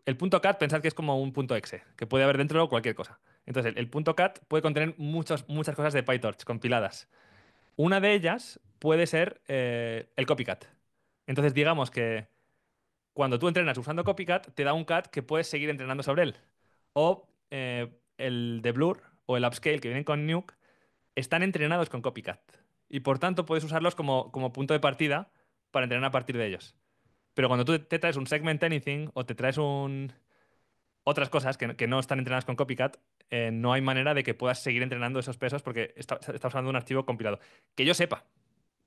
el punto cat, pensad que es como un punto exe, que puede haber dentro cualquier cosa. Entonces, el, punto cat puede contener muchas cosas de PyTorch compiladas. Una de ellas puede ser eh, el copycat. Entonces, digamos que cuando tú entrenas usando copycat, te da un cat que puedes seguir entrenando sobre él. O eh, el de Blur o el Upscale que vienen con Nuke están entrenados con copycat. Y por tanto, puedes usarlos como, punto de partida para entrenar a partir de ellos. Pero cuando tú te traes un segment anything o te traes un otras cosas que, no están entrenadas con copycat, eh, no hay manera de que puedas seguir entrenando esos pesos porque estás está usando un archivo compilado. Que yo sepa,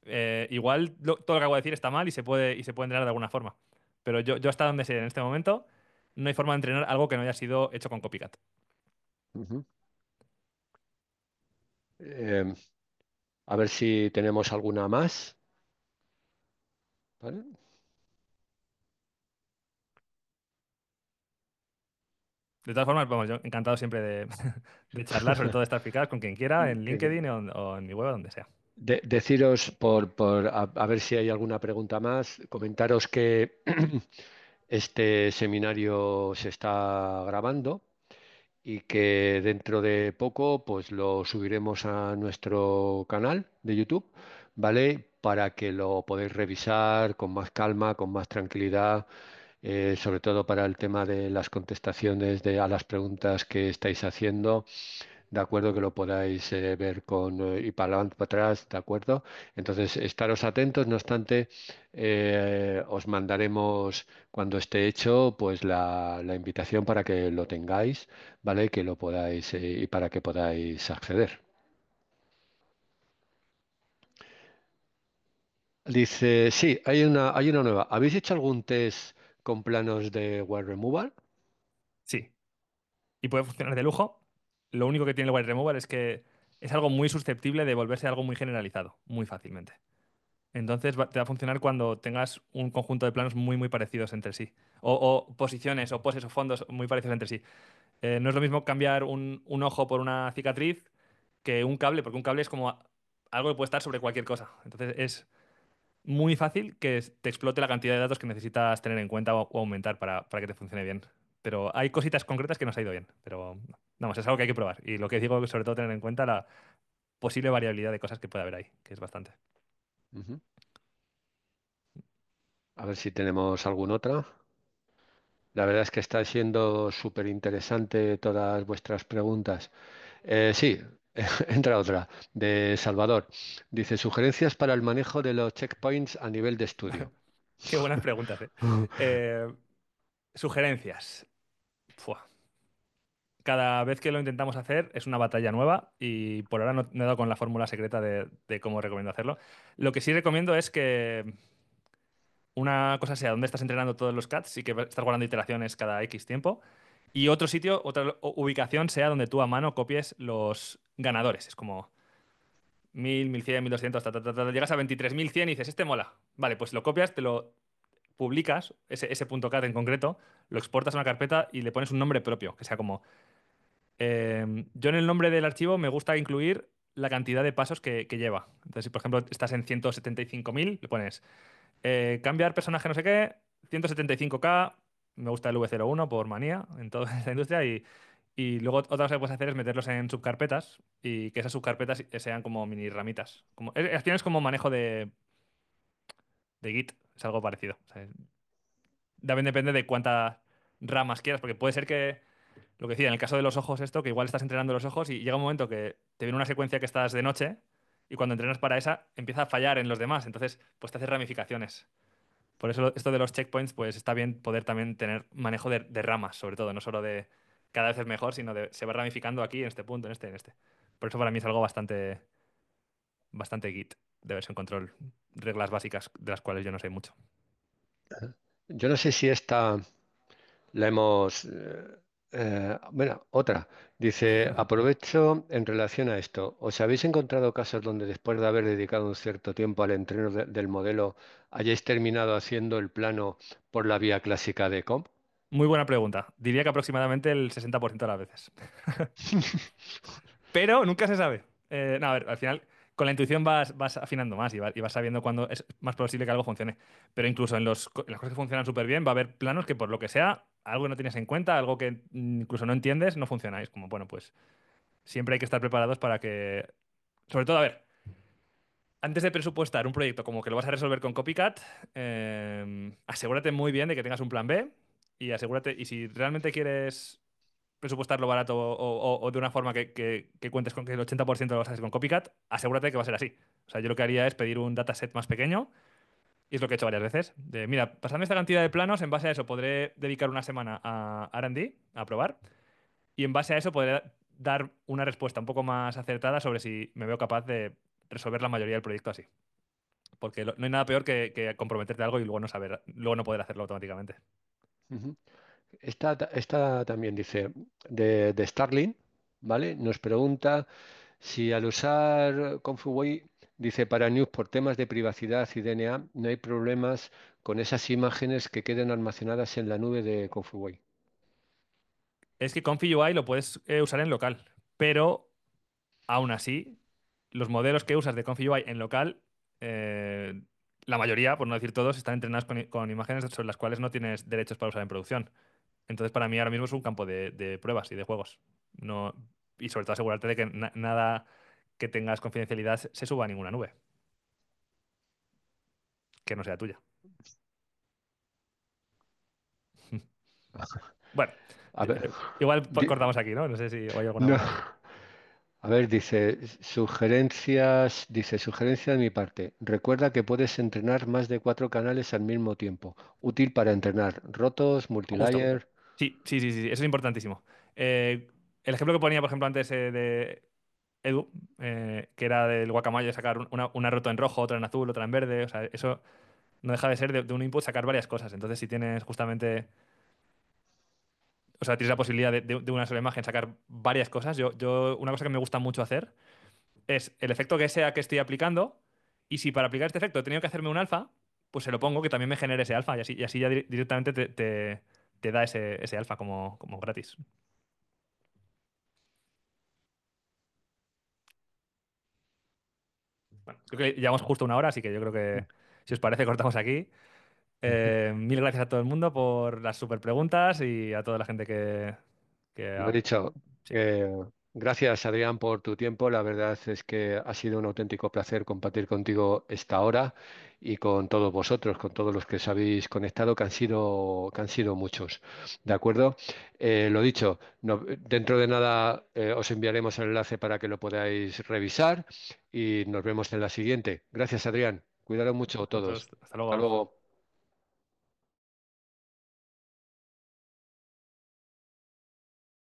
eh, igual todo lo que acabo de decir está mal y se puede, y se puede entrenar de alguna forma. Pero yo, yo hasta donde sé en este momento, no hay forma de entrenar algo que no haya sido hecho con copycat. Em, a ver si tenemos alguna más. De todas formas, yo encantado siempre de, charlar, sobre todo de estar picadas con quien quiera, en LinkedIn o, en, o en mi web, donde sea deciros, por, por a, ver si hay alguna pregunta más, comentaros que este seminario se está grabando y que dentro de poco pues lo subiremos a nuestro canal de YouTube, ¿vale? Para que lo podáis revisar con más calma, con más tranquilidad, eh, sobre todo para el tema de las contestaciones de, a las preguntas que estáis haciendo ¿de acuerdo? Que lo podáis eh, ver con eh, y para adelante, para atrás, ¿de acuerdo? Entonces, estaros atentos, no obstante, eh, os mandaremos cuando esté hecho, pues la, invitación para que lo tengáis, ¿vale? Que lo podáis y para que podáis acceder. Dice, sí, hay una, hay una nueva. ¿Habéis hecho algún test con planos de Wire Removal? Sí. Y puede funcionar de lujo lo único que tiene el Wire remover es que es algo muy susceptible de volverse algo muy generalizado, muy fácilmente. Entonces te va a funcionar cuando tengas un conjunto de planos muy, muy parecidos entre sí. O, posiciones, o poses, o fondos muy parecidos entre sí. Eh, no es lo mismo cambiar un, ojo por una cicatriz que un cable, porque un cable es como algo que puede estar sobre cualquier cosa. Entonces es muy fácil que te explote la cantidad de datos que necesitas tener en cuenta o, aumentar para que te funcione bien pero hay cositas concretas que nos ha ido bien, pero vamos, es algo que hay que probar. Y lo que digo, es sobre todo, tener en cuenta la posible variabilidad de cosas que puede haber ahí, que es bastante. A ver si tenemos alguna otra. La verdad es que está siendo súper interesante todas vuestras preguntas. Eh, sí, entra otra, de Salvador. Dice, sugerencias para el manejo de los checkpoints a nivel de estudio. Qué buenas preguntas. ¿eh? eh Sugerencias. Cada vez que lo intentamos hacer es una batalla nueva y por ahora no, he dado con la fórmula secreta de, cómo recomiendo hacerlo. Lo que sí recomiendo es que una cosa sea donde estás entrenando todos los cats y que estás guardando iteraciones cada X tiempo. Y otro sitio, otra ubicación sea donde tú a mano copies los ganadores. Es como 1000, 1100, 1200, llegas a 23.100 y dices, este mola. Vale, pues lo copias, te lo publicas ese, punto .cat en concreto, lo exportas a una carpeta y le pones un nombre propio, que sea como... Eh, yo en el nombre del archivo me gusta incluir la cantidad de pasos que, lleva. Entonces, si por ejemplo estás en 175.000, le pones eh, cambiar personaje no sé qué, 175k, me gusta el V01 por manía en toda la industria y, y luego otra cosa que puedes hacer es meterlos en subcarpetas y que esas subcarpetas sean como mini ramitas. Como, eh, es, como manejo de, de Git algo parecido. También depende de cuántas ramas quieras, porque puede ser que, lo que decía, en el caso de los ojos, esto, que igual estás entrenando los ojos y llega un momento que te viene una secuencia que estás de noche y cuando entrenas para esa empieza a fallar en los demás, entonces pues te haces ramificaciones. Por eso esto de los checkpoints, pues está bien poder también tener manejo de, ramas, sobre todo, no solo de cada vez es mejor, sino de se va ramificando aquí, en este punto, en este, en este. Por eso para mí es algo bastante, bastante git de version control reglas básicas de las cuales yo no sé mucho. Yo no sé si esta la hemos... Eh, eh, bueno, otra. Dice, aprovecho en relación a esto. ¿Os habéis encontrado casos donde después de haber dedicado un cierto tiempo al entreno del modelo, hayáis terminado haciendo el plano por la vía clásica de comp? Muy buena pregunta. Diría que aproximadamente el 60% de las veces. Pero nunca se sabe. Eh, a ver, al final, con la intuición vas, afinando más y vas, sabiendo cuándo es más posible que algo funcione. Pero incluso en, los, las cosas que funcionan súper bien, va a haber planos que por lo que sea, algo que no tienes en cuenta, algo que incluso no entiendes, no funcionáis. como, bueno, pues siempre hay que estar preparados para que... Sobre todo, a ver, antes de presupuestar un proyecto como que lo vas a resolver con copycat, em, asegúrate muy bien de que tengas un plan B y asegúrate, y si realmente quieres presupuestarlo barato o, de una forma que, que, cuentes con que el 80% lo vas a hacer con copycat, asegúrate que va a ser así. O sea, yo lo que haría es pedir un dataset más pequeño, y es lo que he hecho varias veces. De, mira, pasando esta cantidad de planos, en base a eso podré dedicar una semana a RD, a probar, y en base a eso podré dar una respuesta un poco más acertada sobre si me veo capaz de resolver la mayoría del proyecto así. Porque no hay nada peor que, comprometerte algo y luego no saber, luego no poder hacerlo automáticamente. Esta, también dice, de, de Starling, ¿vale? Nos pregunta si al usar ConfuWay dice para News por temas de privacidad y DNA, no hay problemas con esas imágenes que queden almacenadas en la nube de ConfuWay Es que Confi lo puedes eh, usar en local, pero aún así, los modelos que usas de Confi en local, eh, la mayoría, por no decir todos, están entrenados con, con, imágenes sobre las cuales no tienes derechos para usar en producción. Entonces, para mí ahora mismo es un campo de, pruebas y de juegos. No, y sobre todo asegurarte de que nada que tengas confidencialidad se suba a ninguna nube. Que no sea tuya. bueno, a ver, igual pues cortamos aquí, ¿no? No sé si oigo alguna. A ver, dice, sugerencias, dice, sugerencia de mi parte. Recuerda que puedes entrenar más de cuatro canales al mismo tiempo. Útil para entrenar rotos, multilayer, Sí, sí, sí, sí, eso es importantísimo. Eh, el ejemplo que ponía, por ejemplo, antes eh, de Edu, eh, que era del guacamayo sacar una, una en rojo, otra en azul, otra en verde, o sea, eso no deja de ser de, un input sacar varias cosas. Entonces, si tienes justamente o sea, tienes la posibilidad de, una sola imagen sacar varias cosas. Yo, una cosa que me gusta mucho hacer es el efecto que sea que estoy aplicando. Y si para aplicar este efecto he tenido que hacerme un alfa, pues se lo pongo que también me genere ese alfa. Y así, ya directamente te, te da ese, ese alfa como, gratis. Bueno, creo que llevamos justo una hora, así que yo creo que si os parece cortamos aquí. Eh, mil gracias a todo el mundo por las super preguntas y a toda la gente que... ha... Lo he dicho, Gracias, Adrián, por tu tiempo. La verdad es que ha sido un auténtico placer compartir contigo esta hora y con todos vosotros, con todos los que os habéis conectado, que han sido, que han sido muchos. ¿De acuerdo? Eh, lo dicho, dentro de nada eh, os enviaremos el enlace para que lo podáis revisar y nos vemos en la siguiente. Gracias, Adrián. Cuidado mucho todos. Hasta luego. Hasta luego.